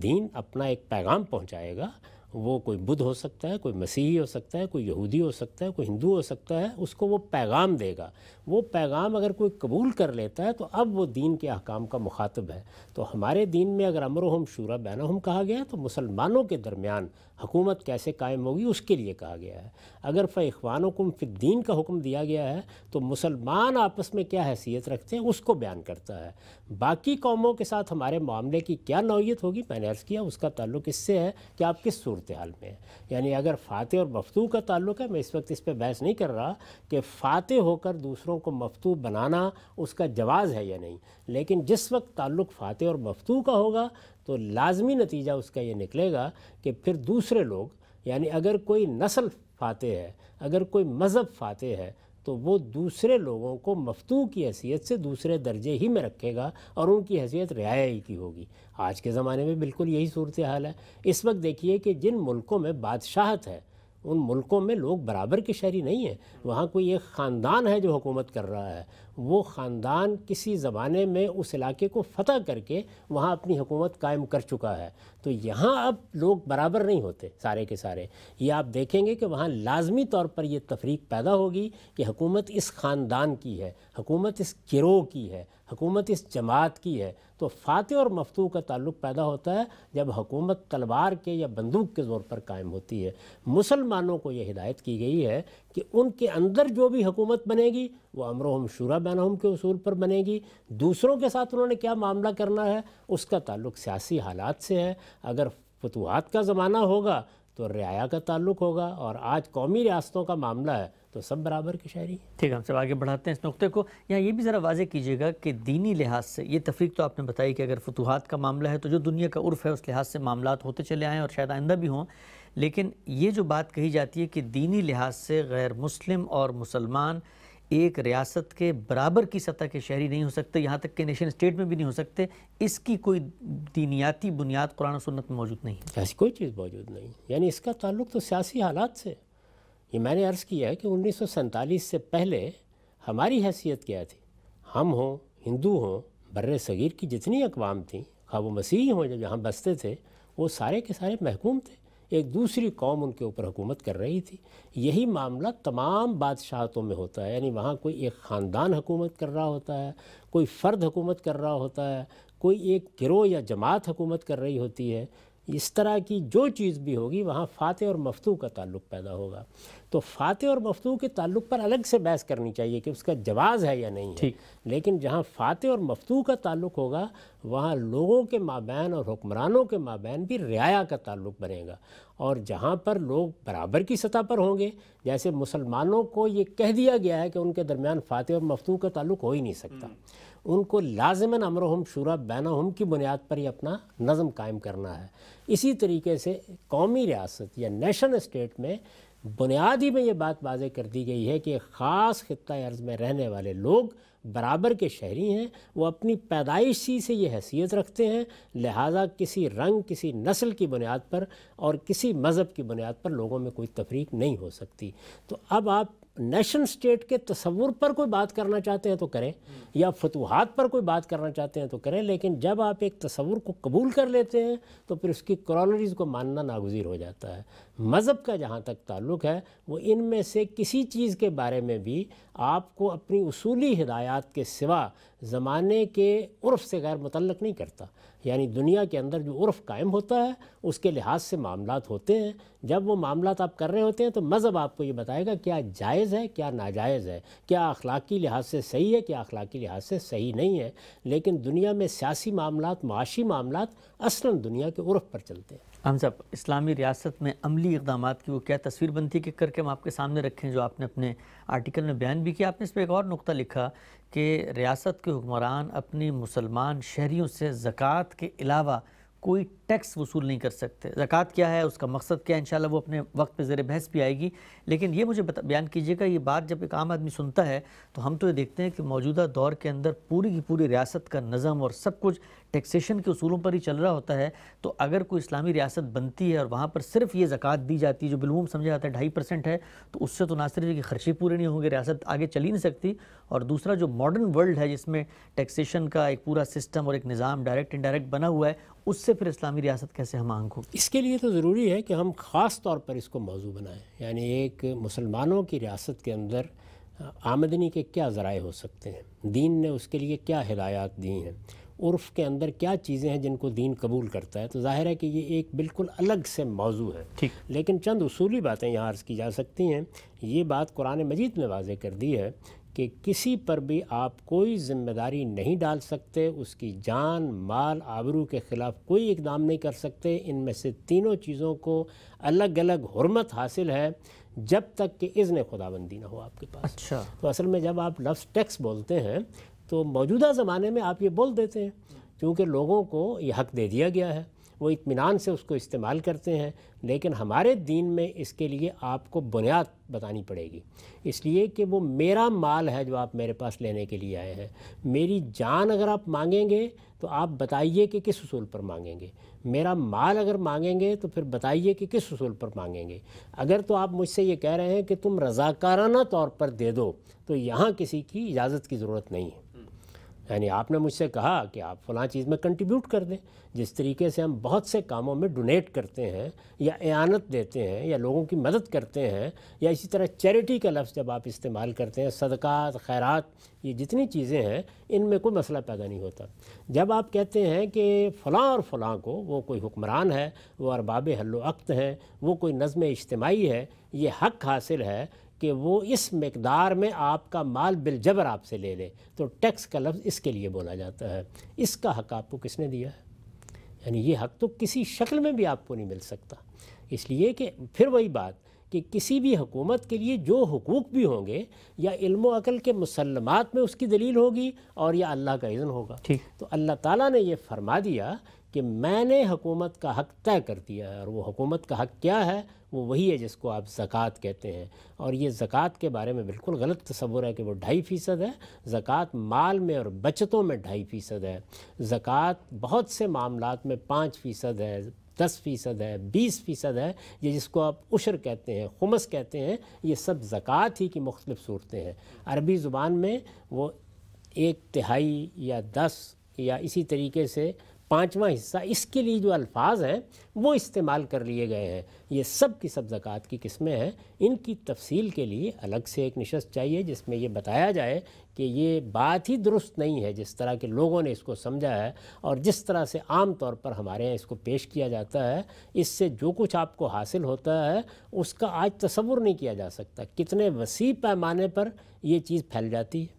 दीन अपना एक पैगाम पहुंचाएगा वो कोई बुद्ध हो सकता है कोई मसीही हो सकता है कोई यहूदी हो सकता है कोई हिंदू हो सकता है उसको वो पैगाम देगा वो पैगाम अगर कोई कबूल कर लेता है तो अब वो दीन के अहकाम का मुखातब है तो हमारे दीन में अगर अमर हम शूरा बैन हम कहा गया तो मुसलमानों के दरमियान हुकूमत कैसे कायम होगी उसके लिए कहा गया है अगर फ़वानों को दीन का हुक्म दिया गया है तो मुसलमान आपस में क्या हैसियत रखते हैं उसको बयान करता है बाकी कौमों के साथ हमारे मामले की क्या नौीयत होगी मैंने अर्ज़ किया उसका ताल्लुक इससे है कि आप किस सूरत हाल में हैं यानी अगर फ़ातह और मफतू का ताल्लुक है मैं इस वक्त इस पर बहस नहीं कर रहा कि फ़ातह होकर दूसरों ताल्लुक़ों को मफतू बनाना उसका जवाज़ है या नहीं लेकिन जिस वक्त ताल्लुक़ फ़ातह और मफतू का होगा तो लाजमी नतीजा उसका ये निकलेगा कि फिर दूसरे लोग यानी अगर कोई नस्ल फ़ातह है अगर कोई मज़हब फ़ातह है तो वो दूसरे लोगों को मफतू की हैसियत से दूसरे दर्जे ही में रखेगा और उनकी हैसियत रियाई की होगी आज के ज़माने में बिल्कुल यही सूरत हाल है इस वक्त देखिए कि जिन मुल्कों में बादशाहत है उन मुल्कों में लोग बराबर के शहरी नहीं हैं वहाँ कोई एक ख़ानदान है जो हुकूमत कर रहा है वो ख़ानदान किसी ज़माने में उस इलाके को फतह करके वहाँ अपनी हुकूमत कायम कर चुका है तो यहाँ अब लोग बराबर नहीं होते सारे के सारे ये आप देखेंगे कि वहाँ लाजमी तौर पर यह तफरीक पैदा होगी कि हुकूमत इस ख़ानदान की है हुकूमत इस गिरोह की है हुकूमत इस जमात की है तो फातह और मफतू का ताल्लुक पैदा होता है जब हुकूमत तलवार के या बंदूक के ज़ोर पर कायम होती है मुसलमानों को यह हिदायत की गई है कि उनके अंदर जो भी हुकूमत बनेगी वो अमरहम शुरा बैनहम के असूल पर बनेगी दूसरों के साथ उन्होंने क्या मामला करना है उसका ताल्लुक सियासी हालात से है अगर फतवाहत का ज़माना होगा तो रियाया का ताल्लुक होगा और आज कौमी रियासतों का मामला है तो सब बराबर की शायरी ठीक है हम सब आगे बढ़ाते हैं इस नुक्ते को यहाँ ये भी ज़रा वाजे कीजिएगा कि दीनी लिहाज से ये तफरीक तो आपने बताई कि अगर फतवाहत का मामला है तो जो दुनिया का उर्फ है उस लिहाज से मामला होते चले आएँ और शायद आइंदा भी हों लेकिन ये जो बात कही जाती है कि दीनी लिहाज से गैर मुस्लिम और मुसलमान एक रियासत के बराबर की सतह के शहरी नहीं हो सकते यहाँ तक के नेशन स्टेट में भी नहीं हो सकते इसकी कोई दीनियाती बुनियाद कुरान सुन्नत में मौजूद नहीं है ऐसी कोई चीज़ मौजूद नहीं यानी इसका ताल्लुक तो सियासी हालात से ये मैंने अर्ज़ किया है कि उन्नीस से पहले हमारी हैसियत क्या थी हम हों हिंदू हों बर सगीर की जितनी अकवाम थी खब मसीह हों जहाँ बसते थे वो सारे के सारे महकूम थे एक दूसरी कौम उनके ऊपर हुकूमत कर रही थी यही मामला तमाम बादशाहतों में होता है यानी वहाँ कोई एक ख़ानदान हुकूमत कर रहा होता है कोई फ़र्द हुकूमत कर रहा होता है कोई एक गिरोह या जमात हुकूमत कर रही होती है इस तरह की जो चीज़ भी होगी वहाँ फ़ातह और मफतू का ताल्लुक पैदा होगा तो फ़ातह और मफतू के ताल्लुक पर अलग से बहस करनी चाहिए कि उसका जवाज़ है या नहीं है लेकिन जहाँ फ़ातह और मफतू का ताल्लुक होगा वहाँ लोगों के माबैन और हुक्मरानों के माबैन भी रियाया का ताल्लुक बनेगा और जहाँ पर लोग बराबर की सतह पर होंगे जैसे मुसलमानों को ये कह दिया गया है कि उनके दरमियान फ़ातह और मफतू का ताल्लुक हो ही नहीं सकता हम्म। उनको लाजमन अमरहम शुरा हम की बुनियाद पर ही अपना नज़म कायम करना है इसी तरीके से कौमी रियासत या नेशनल स्टेट में बुनियादी में ये बात वाजे कर दी गई है कि ख़ास ख़त्ता अर्ज़ में रहने वाले लोग बराबर के शहरी हैं वो अपनी पैदाइशी से ये हैसियत रखते हैं लिहाजा किसी रंग किसी नस्ल की बुनियाद पर और किसी मज़हब की बुनियाद पर लोगों में कोई तफरीक नहीं हो सकती तो अब आप नेशन स्टेट के तस्वुर पर कोई बात करना चाहते हैं तो करें या फतूहत पर कोई बात करना चाहते हैं तो करें लेकिन जब आप एक तस्वुर को कबूल कर लेते हैं तो फिर उसकी क्रॉलरीज़ को मानना नागजीर हो जाता है मज़हब का जहाँ तक ताल्लुक़ है वो इनमें से किसी चीज़ के बारे में भी आपको अपनी असूली हदायात के सिवा ज़माने के उर्फ़ से गैर मुतलक नहीं करता यानी दुनिया के अंदर जो उर्फ़ कायम होता है उसके लिहाज से मामला होते हैं जब वो मामला आप कर रहे होते हैं तो मज़हब आपको ये बताएगा क्या जायज़ है क्या नाजायज़ है क्या अखलाक़ी लिहाज से सही है क्या अखलाक़ी लिहाज से सही नहीं है लेकिन दुनिया में सियासी मामला माशी मामला असला दुनिया के उर्फ़ पर चलते हैं हम सब इस्लामी रियासत में अमली इकदाम की वो क्या तस्वीर बनती है कि करके हम आपके सामने रखें जो आपने अपने आर्टिकल में बयान भी किया आपने इस पर एक और नुक़ा लिखा कि रियासत के हुक्मरान अपनी मुसलमान शहरीों से ज़क़़त के अलावा कोई टैक्स वसूल नहीं कर सकते ज़क़़त क्या है उसका मकसद क्या है इन वो अपने वक्त पे ज़र बहस भी आएगी लेकिन ये मुझे बयान कीजिएगा ये बात जब एक आम आदमी सुनता है तो हम तो ये देखते हैं कि मौजूदा दौर के अंदर पूरी की पूरी रियासत का नज़म और सब कुछ टैक्सेशन के असूलों पर ही चल रहा होता है तो अगर कोई इस्लामी रियासत बनती है और वहाँ पर सिर्फ ये ज़क़़त दी जाती है जो बिलूम समझा जाता है ढाई परसेंट है तो उससे तो ना सिर्फ ये खर्चे पूरे नहीं होंगे रियासत आगे चली नहीं सकती और दूसरा जो मॉडर्न वर्ल्ड है जिसमें टैक्सेशन का एक पूरा सिस्टम और एक निज़ाम डायरेक्ट इंडायरेक्ट बना हुआ है उससे फिर इस्लामी इस्लामी रियासत कैसे हम आंखों इसके लिए तो ज़रूरी है कि हम ख़ास तौर पर इसको मौजू बनाएं यानी एक मुसलमानों की रियासत के अंदर आमदनी के क्या ज़राए हो सकते हैं दीन ने उसके लिए क्या हिदायत दी हैं उर्फ़ के अंदर क्या चीज़ें हैं जिनको दीन कबूल करता है तो ज़ाहिर है कि ये एक बिल्कुल अलग से मौजू है ठीक लेकिन चंद असूली बातें यहाँ अर्ज़ की जा सकती हैं ये बात कुरान मजीद ने वाज कर दी है कि किसी पर भी आप कोई जिम्मेदारी नहीं डाल सकते उसकी जान माल आबरू के ख़िलाफ़ कोई इकदाम नहीं कर सकते इनमें से तीनों चीज़ों को अलग अलग हरमत हासिल है जब तक कि इज़न खुदाबंदी ना हो आपके पास अच्छा तो असल में जब आप लफ्स टैक्स बोलते हैं तो मौजूदा ज़माने में आप ये बोल देते हैं क्योंकि लोगों को ये हक दे दिया गया है वो इत्मीनान से उसको इस्तेमाल करते हैं लेकिन हमारे दीन में इसके लिए आपको बुनियाद बतानी पड़ेगी इसलिए कि वो मेरा माल है जो आप मेरे पास लेने के लिए आए हैं मेरी जान अगर आप मांगेंगे तो आप बताइए कि किस असूल पर मांगेंगे मेरा माल अगर मांगेंगे तो फिर बताइए कि किस असूल पर मांगेंगे अगर तो आप मुझसे ये कह रहे हैं कि तुम रज़ाकाराना तौर पर दे दो तो यहाँ किसी की इजाज़त की ज़रूरत नहीं है यानी आपने मुझसे कहा कि आप फलां चीज़ में कंट्रीब्यूट कर दें जिस तरीके से हम बहुत से कामों में डोनेट करते हैं या एानत देते हैं या लोगों की मदद करते हैं या इसी तरह चैरिटी का लफ्ज़ जब आप इस्तेमाल करते हैं सदक़ात खैरात ये जितनी चीज़ें हैं इनमें कोई मसला पैदा नहीं होता जब आप कहते हैं कि फ़लाँ और फ़लाँ को वो कोई हुक्मरान है वो अरबाब हल्लो अक्त हैं वो कोई नज़म इज्तमाही है ये हक हासिल है कि वो इस मकदार में आपका माल बिलजबर आपसे ले ले तो टैक्स का लफ्ज़ इसके लिए बोला जाता है इसका हक आपको किसने दिया है यानी ये हक तो किसी शक्ल में भी आपको नहीं मिल सकता इसलिए कि फिर वही बात कि किसी भी हुकूमत के लिए जो हकूक़ भी होंगे या इल्म अकल के मुसलमात में उसकी दलील होगी और या अल्लाह का इज़न होगा ठीक तो अल्लाह ताला ने ये फरमा दिया कि मैंने हुकूमत का हक तय कर दिया है और वो हुकूमत का हक क्या है वो वही है जिसको आप ज़क़़त कहते हैं और ये ज़क़़त के बारे में बिल्कुल गलत तस्वुर है कि वो ढाई फ़ीसद है ज़क़़त माल में और बचतों में ढाई फ़ीसद है ज़क़़त बहुत से मामला में पाँच फ़ीसद है दस फ़ीसद है बीस फ़ीसद है ये जिसको आप उशर कहते हैं खुमस कहते हैं ये सब ज़क़़त ही की मुख्तफ सूरतें हैं अरबी ज़ुबान में वो एक तिहाई या दस या इसी तरीके से पाँचवा हिस्सा इसके लिए जो अल्फाज हैं वो इस्तेमाल कर लिए गए हैं ये सब की सब ज़क़़त की किस्में हैं इनकी तफसील के लिए अलग से एक नशस्त चाहिए जिसमें ये बताया जाए कि ये बात ही दुरुस्त नहीं है जिस तरह के लोगों ने इसको समझा है और जिस तरह से आम तौर पर हमारे यहाँ इसको पेश किया जाता है इससे जो कुछ आपको हासिल होता है उसका आज तस्वुर नहीं किया जा सकता कितने वसी पैमाने पर ये चीज़ फैल जाती है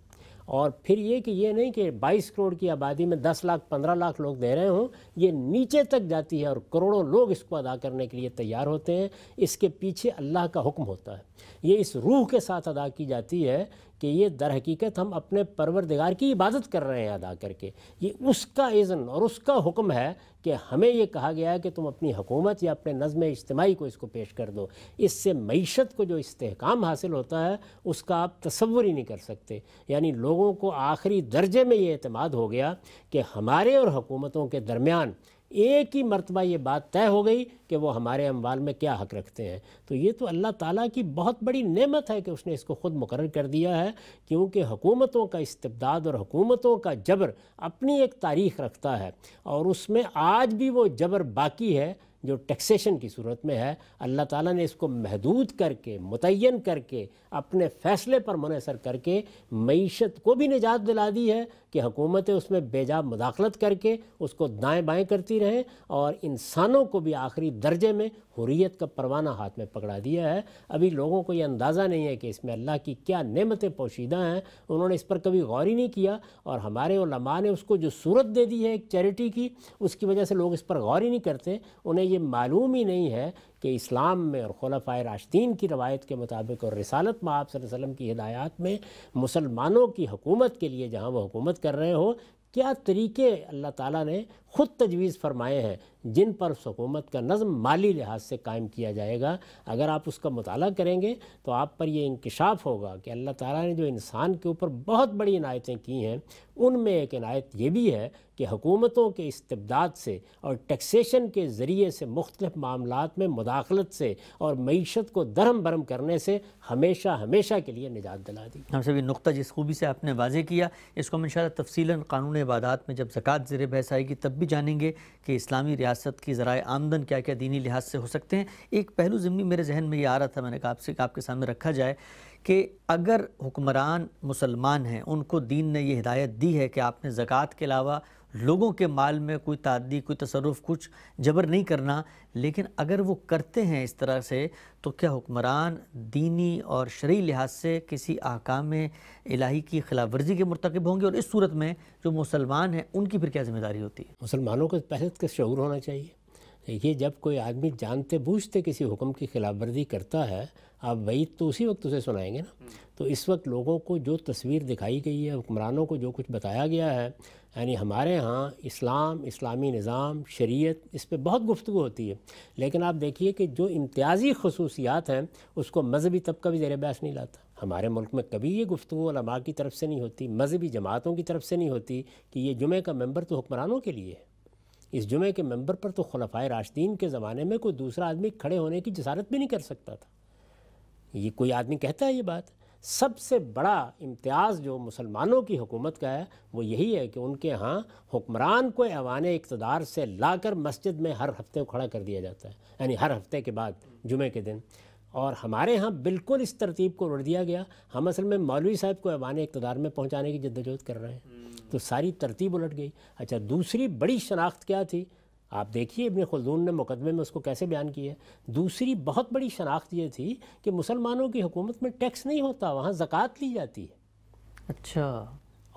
और फिर ये कि ये नहीं कि 22 करोड़ की आबादी में 10 लाख 15 लाख लोग दे रहे हों ये नीचे तक जाती है और करोड़ों लोग इसको अदा करने के लिए तैयार होते हैं इसके पीछे अल्लाह का हुक्म होता है ये इस रूह के साथ अदा की जाती है कि ये दर हकीकत हम अपने परवरदिगार की इबादत कर रहे हैं अदा करके ये उसका इज़न और उसका हुक्म है कि हमें ये कहा गया है कि तुम अपनी हुकूमत या अपने नज़म इज्तमाही को इसको पेश कर दो इससे मीशत को जो इस्तेकाम हासिल होता है उसका आप तस्वुर ही नहीं कर सकते यानी लोगों को आखिरी दर्जे में ये अतमाद हो गया कि हमारे और हुकूमतों के दरमियान एक ही मरतबा ये बात तय हो गई कि वो हमारे अमवाल में क्या हक रखते हैं तो ये तो अल्लाह ताला की बहुत बड़ी नेमत है कि उसने इसको ख़ुद मुकर कर दिया है क्योंकि हुकूमतों का इस्तबदाद और हुकूमतों का जबर अपनी एक तारीख रखता है और उसमें आज भी वो जबर बाकी है जो टैक्सेशन की सूरत में है अल्लाह ताला ने इसको महदूद करके मुतन करके अपने फैसले पर मुनसर करके मीशत को भी निजात दिला दी है कि हकूमतें उसमें बेजा मुदाखलत करके उसको दाएँ बाएँ करती रहें और इंसानों को भी आखिरी दर्जे में हुरियत का परवाना हाथ में पकड़ा दिया है अभी लोगों को ये अंदाज़ा नहीं है कि इसमें अल्लाह की क्या नमतें पोशीदा हैं उन्होंने इस पर कभी गौर ही नहीं किया और हमारे लमा ने उसको जो सूरत दे दी है एक चैरिटी की उसकी वजह से लोग इस पर गौर ही नहीं करते उन्हें ये मालूम ही नहीं है कि इस्लाम में और खलफ़ राशदीन की रवायत के मुताबिक और रिसालत माब वसम की हिदायत में मुसलमानों की हकूमत के लिए जहाँ वो हुकूमत कर रहे हो क्या तरीके अल्लाह ताला ने खुद तजवीज़ फरमाए हैं जिन पर हुकूमत का नज़म माली लिहाज से कायम किया जाएगा अगर आप उसका मताल करेंगे तो आप पर यह इंकशाफ होगा कि अल्लाह ताला ने जो इंसान के ऊपर बहुत बड़ी इनायतें की हैं उनमें एक इनायत ये भी है कि हुकूमतों के इस्तबदाद से और टैक्सेशन के ज़रिए से मुख्तफ मामलों में मुदाखलत से और मीशत को दरम भरम करने से हमेशा हमेशा के लिए निजात दिला दी हम सभी नुकता जिस खूबी से आपने वाजे किया इसको हम इन तफसीला कानून इबादात में जब ज़क़़त ज़र बहस आएगी तब भी भी जानेंगे कि इस्लामी रियासत की ज़रा आमदन क्या क्या दीनी लिहाज से हो सकते हैं एक पहलू ज़िम्मी मेरे जहन में ये आ रहा था मैंने कहा आपसे आपके सामने रखा जाए कि अगर हुक्मरान मुसलमान हैं उनको दीन ने ये हिदायत दी है कि आपने ज़क़़त के अलावा लोगों के माल में कोई तादी कोई तसरफ कुछ जबर नहीं करना लेकिन अगर वो करते हैं इस तरह से तो क्या हुक्मरान दीनी और शरी लिहाज से किसी आकाम इलाही की खिलाफ वर्जी के मरतकब होंगे और इस सूरत में जो मुसलमान हैं उनकी फिर क्या जिम्मेदारी होती है मुसलमानों को पहले का तो शूर होना चाहिए देखिए जब कोई आदमी जानते बूझते किसी हुक्म की खिलाफ वर्जी करता है आप वही तो उसी वक्त उसे सुनाएंगे ना तो इस वक्त लोगों को जो तस्वीर दिखाई गई है हुक्मरानों को जो कुछ बताया गया है यानी हमारे यहाँ इस्लाम इस्लामी निज़ाम शरीयत इस पर बहुत गुफ्तु होती है लेकिन आप देखिए कि जो इम्तियाज़ी खसूसियात हैं उसको मजहबी तबका भी जेर बहस नहीं लाता हमारे मुल्क में कभी ये गुफ्तु लमा की तरफ से नहीं होती मजहबी जमातों की तरफ से नहीं होती कि ये जुमे का मेम्बर तो हुक्मरानों के लिए है इस जुमे के मेम्बर पर तो खलफाए राशदीन के ज़माने में कोई दूसरा आदमी खड़े होने की जसारत भी नहीं कर सकता था ये कोई आदमी कहता है ये बात सबसे बड़ा इम्तियाज़ जो मुसलमानों की हुकूमत का है वो यही है कि उनके यहाँ हुक्मरान को ऐवान इकतदार से लाकर मस्जिद में हर हफ्ते खड़ा कर दिया जाता है यानी हर हफ्ते के बाद जुमे के दिन और हमारे यहाँ बिल्कुल इस तरतीब को उड़ दिया गया हम असल में मौलवी साहब को ऐवान इकतदार में पहुँचाने की जद्दोजहद कर रहे हैं तो सारी तरतीब उलट गई अच्छा दूसरी बड़ी शनाख्त क्या थी आप देखिए इबन खलदून ने मुकदमे में उसको कैसे बयान किया है दूसरी बहुत बड़ी शनाख्त ये थी कि मुसलमानों की हुकूमत में टैक्स नहीं होता वहाँ ज़क़़त ली जाती है अच्छा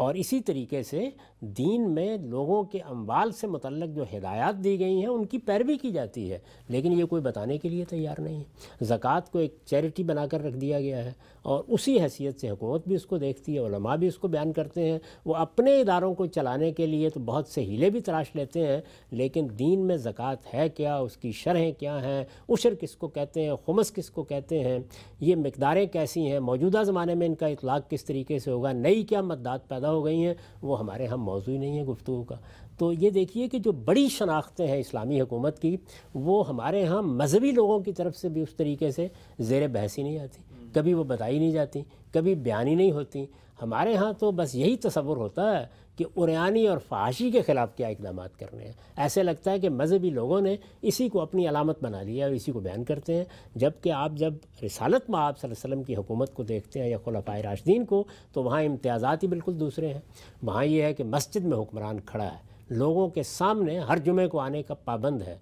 और इसी तरीके से दीन में लोगों के अमवाल से मतलब जो हिदायत दी गई हैं उनकी पैरवी की जाती है लेकिन ये कोई बताने के लिए तैयार नहीं है ज़क़़त को एक चैरिटी बनाकर रख दिया गया है और उसी हैसियत से हुकूमत भी इसको देखती है उलमा भी इसको बयान करते हैं वो अपने इदारों को चलाने के लिए तो बहुत से हीले भी तराश लेते हैं लेकिन दीन में ज़क़़त है क्या उसकी शरहें क्या हैं उशर किसको कहते हैं खुमस को कहते हैं ये मकदारें कैसी हैं मौजूदा ज़माने में इनका इतलाक़ किस तरीके से होगा नई क्या मतदात पैदा हो गई हैं वो हमारे हम मौजू ही नहीं है गुफ्तु का तो ये देखिए कि जो बड़ी शनाख्तें हैं इस्लामी हुकूमत की वो हमारे यहाँ मजहबी लोगों की तरफ से भी उस तरीके से ज़ेर बहस ही नहीं आती हम्म। कभी वो बताई नहीं जाती कभी बयानी नहीं होती हमारे यहाँ तो बस यही तस्वुर होता है कि उरयानी और फाशी के ख़िलाफ़ क्या इकदाम कर रहे हैं ऐसे लगता है कि मजहबी लोगों ने इसी को अपनी अलामत बना लिया और इसी को बयान करते हैं जबकि आप जब रिसालत में आप वसम की हुकूमत को देखते हैं या खुलफा राशदीन को तो वहाँ इम्तियाज़ा ही बिल्कुल दूसरे हैं वहाँ ये है कि मस्जिद में हुक्मरान खड़ा है लोगों के सामने हर जुमे को आने का पाबंद है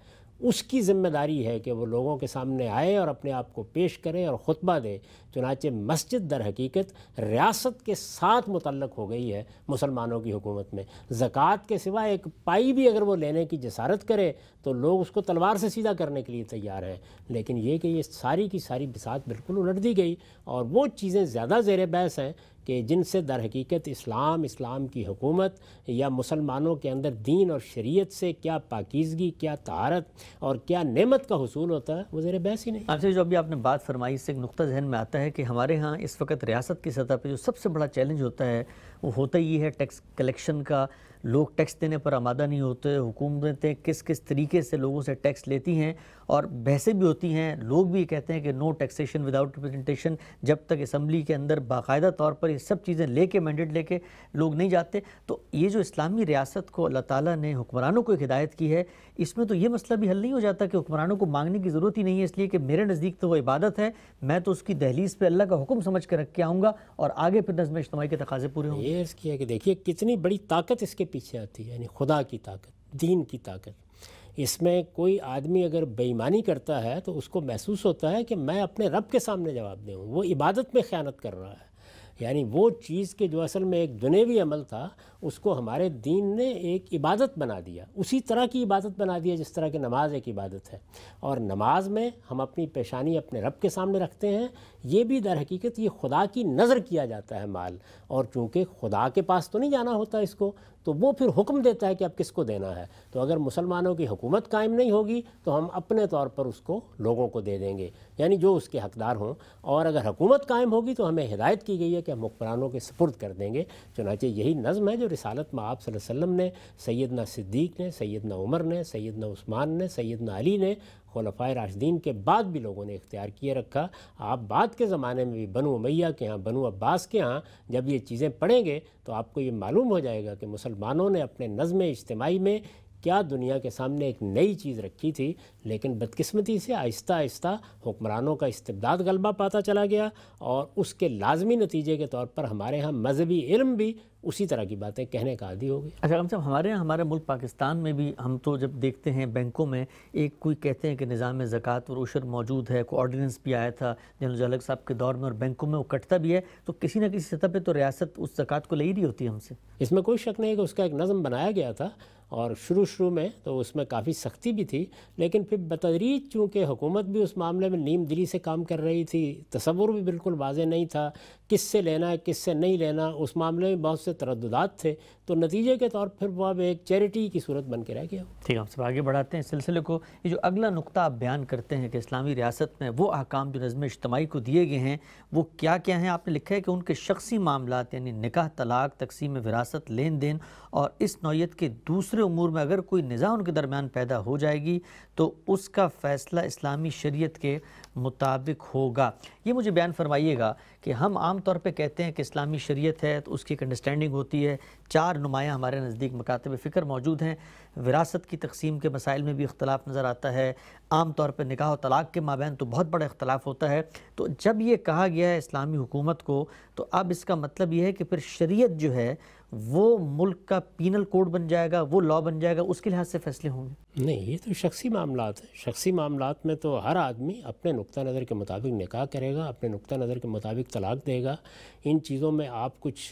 उसकी ज़िम्मेदारी है कि वो लोगों के सामने आए और अपने आप को पेश करें और ख़ुतबा दे चुनाचे मस्जिद दर हकीकत रियासत के साथ मुतलक हो गई है मुसलमानों की हुकूमत में ज़क़़त के सिवा एक पाई भी अगर वो लेने की जसारत करे तो लोग उसको तलवार से सीधा करने के लिए तैयार हैं लेकिन ये कि ये सारी की सारी बिसात बिल्कुल उलट दी गई और वो चीज़ें ज़्यादा जेर बहस हैं कि जिनसे दर हकीकत इस्लाम इस्लाम की हुकूमत या मुसलमानों के अंदर दीन और शरीयत से क्या पाकिजगी क्या तहारत और क्या नमत का हसूल होता है वो ज़ेर बहस ही नहीं आपसे जो अभी आपने बात फरमाई से एक नुक़ा जहन में आता है है कि हमारे यहाँ इस वक्त रियासत की सतह पर जो सबसे बड़ा चैलेंज होता है वो होता ही है टैक्स कलेक्शन का लोग टैक्स देने पर आमादा नहीं होते हुकूमतें किस किस तरीके से लोगों से टैक्स लेती हैं और बहसें भी होती हैं लोग भी कहते हैं कि नो टैक्सेशन विदाउट रिप्रेजेंटेशन जब तक असम्बली के अंदर बाकायदा तौर पर ये सब चीज़ें लेके मैंडेट लेके लोग नहीं जाते तो ये जो इस्लामी रियासत को अल्लाह ताला ने हुक्मरानों को एक हिदायत की है इसमें तो ये मसला भी हल नहीं हो जाता कि हुक्मरानों को मांगने की ज़रूरत ही नहीं है इसलिए कि मेरे नज़दीक तो वो इबादत है मैं तो उसकी दहलीज़ पर अल्लाह का हुक्म समझ कर रख के आऊँगा और आगे फिर नजम इज्तमाही के तकाजे पूरे होंगे ये किया कि देखिए कितनी बड़ी ताकत इसके पीछे आती है यानी खुदा की ताकत दीन की ताकत इसमें कोई आदमी अगर बेईमानी करता है तो उसको महसूस होता है कि मैं अपने रब के सामने जवाब दे वो इबादत में ख़्यात कर रहा है यानी वो चीज़ के जो असल में एक दुनेवी अमल था उसको हमारे दीन ने एक इबादत बना दिया उसी तरह की इबादत बना दिया जिस तरह की नमाज एक इबादत है और नमाज में हम अपनी पेशानी अपने रब के सामने रखते हैं ये भी दर हकीकत ये खुदा की नज़र किया जाता है माल और चूँकि खुदा के पास तो नहीं जाना होता इसको तो वो फिर हुक्म देता है कि अब किसको देना है तो अगर मुसलमानों की हुकूमत कायम नहीं होगी तो हम अपने तौर पर उसको लोगों को दे देंगे यानी जो उसके हकदार हों और अगर हुकूमत कायम होगी तो हमें हिदायत की गई है कि हम हुक्मरानों के सपुर्द कर देंगे चुनाचे यही नज़म है जो जो रिसालत में आप वसम ने सैदना सिद्दीक ने सैदना उमर ने सैदना उस्मान ने सैदना अली ने खलफ़ा राशदीन के बाद भी लोगों ने इख्तियार किए रखा आप बाद के ज़माने में भी बनु मैया के यहाँ बनु अब्बास के यहाँ जब ये चीज़ें पढ़ेंगे तो आपको ये मालूम हो जाएगा कि मुसलमानों ने अपने नज़म इज्तमाही में क्या दुनिया के सामने एक नई चीज़ रखी थी लेकिन बदकिस्मती से आहिस्ता आहिस्ता हुक्मरानों का इस्तबदाद गलबा पाता चला गया और उसके लाजमी नतीजे के तौर पर हमारे यहाँ मजहबी इल्म भी उसी तरह की बातें कहने का आदि हो गई अच्छा हम साहब हमारे यहाँ हमारे मुल्क पाकिस्तान में भी हम तो जब देखते हैं बैंकों में एक कोई कहते हैं कि निज़ाम ज़क़़त और उशर मौजूद है कोई ऑर्डीनेंस भी आया था जनरल जालक साहब के दौर में और बैंकों में वो कटता भी है तो किसी ना किसी सतह पर तो रियासत उस जक़ात को ले ही रही होती है हमसे इसमें कोई शक नहीं है कि उसका एक नज़म बनाया गया था और शुरू शुरू में तो उसमें काफ़ी सख्ती भी थी लेकिन फिर बतदरीज चूँकि हुकूमत भी उस मामले में नीम दिली से काम कर रही थी तस्वुर भी बिल्कुल वाज नहीं था किससे लेना है किससे नहीं लेना उस मामले में बहुत से तरदात थे तो नतीजे के तौर पर वह अब एक चैरिटी की सूरत बन के रह गया ठीक है हम सब आगे बढ़ाते हैं इस सिलसिले को ये जो अगला नुकता आप बयान करते हैं कि इस्लामी रियासत में वो अहकाम जो नज़म इज्तमाही को दिए गए हैं वो क्या क्या हैं आपने लिखा है कि उनके शख्सी मामला यानी निकाह तलाक तकसीम विरासत लेन देन और इस नौीयत के दूसरे दूसरे उमूर में अगर कोई निज़ा उनके दरमियान पैदा हो जाएगी तो उसका फ़ैसला इस्लामी शरीयत के मुताबिक होगा ये मुझे बयान फरमाइएगा कि हम आम तौर पर कहते हैं कि इस्लामी शरीयत है तो उसकी एक अंडरस्टैंडिंग होती है चार नुमायाँ हमारे नज़दीक मकातब फ़िक्र मौजूद हैं विरासत की तकसीम के मसाइल में भी इख्तलाफ नज़र आता है आम तौर पर निकाह और तलाक़ के माबेन तो बहुत बड़ा इख्तलाफ होता है तो जब ये कहा गया है इस्लामी हुकूमत को तो अब इसका मतलब यह है कि फिर शरीयत जो है वो मुल्क का पीनल कोड बन जाएगा वो लॉ बन जाएगा उसके लिहाज से फैसले होंगे नहीं ये तो शख्सी मामला हैं शख्सी मामला में तो हर आदमी अपने नुक़ नज़र के मुताबिक निकाह करेगा अपने नुक़ नज़र के मुताबिक तलाक देगा इन चीज़ों में आप कुछ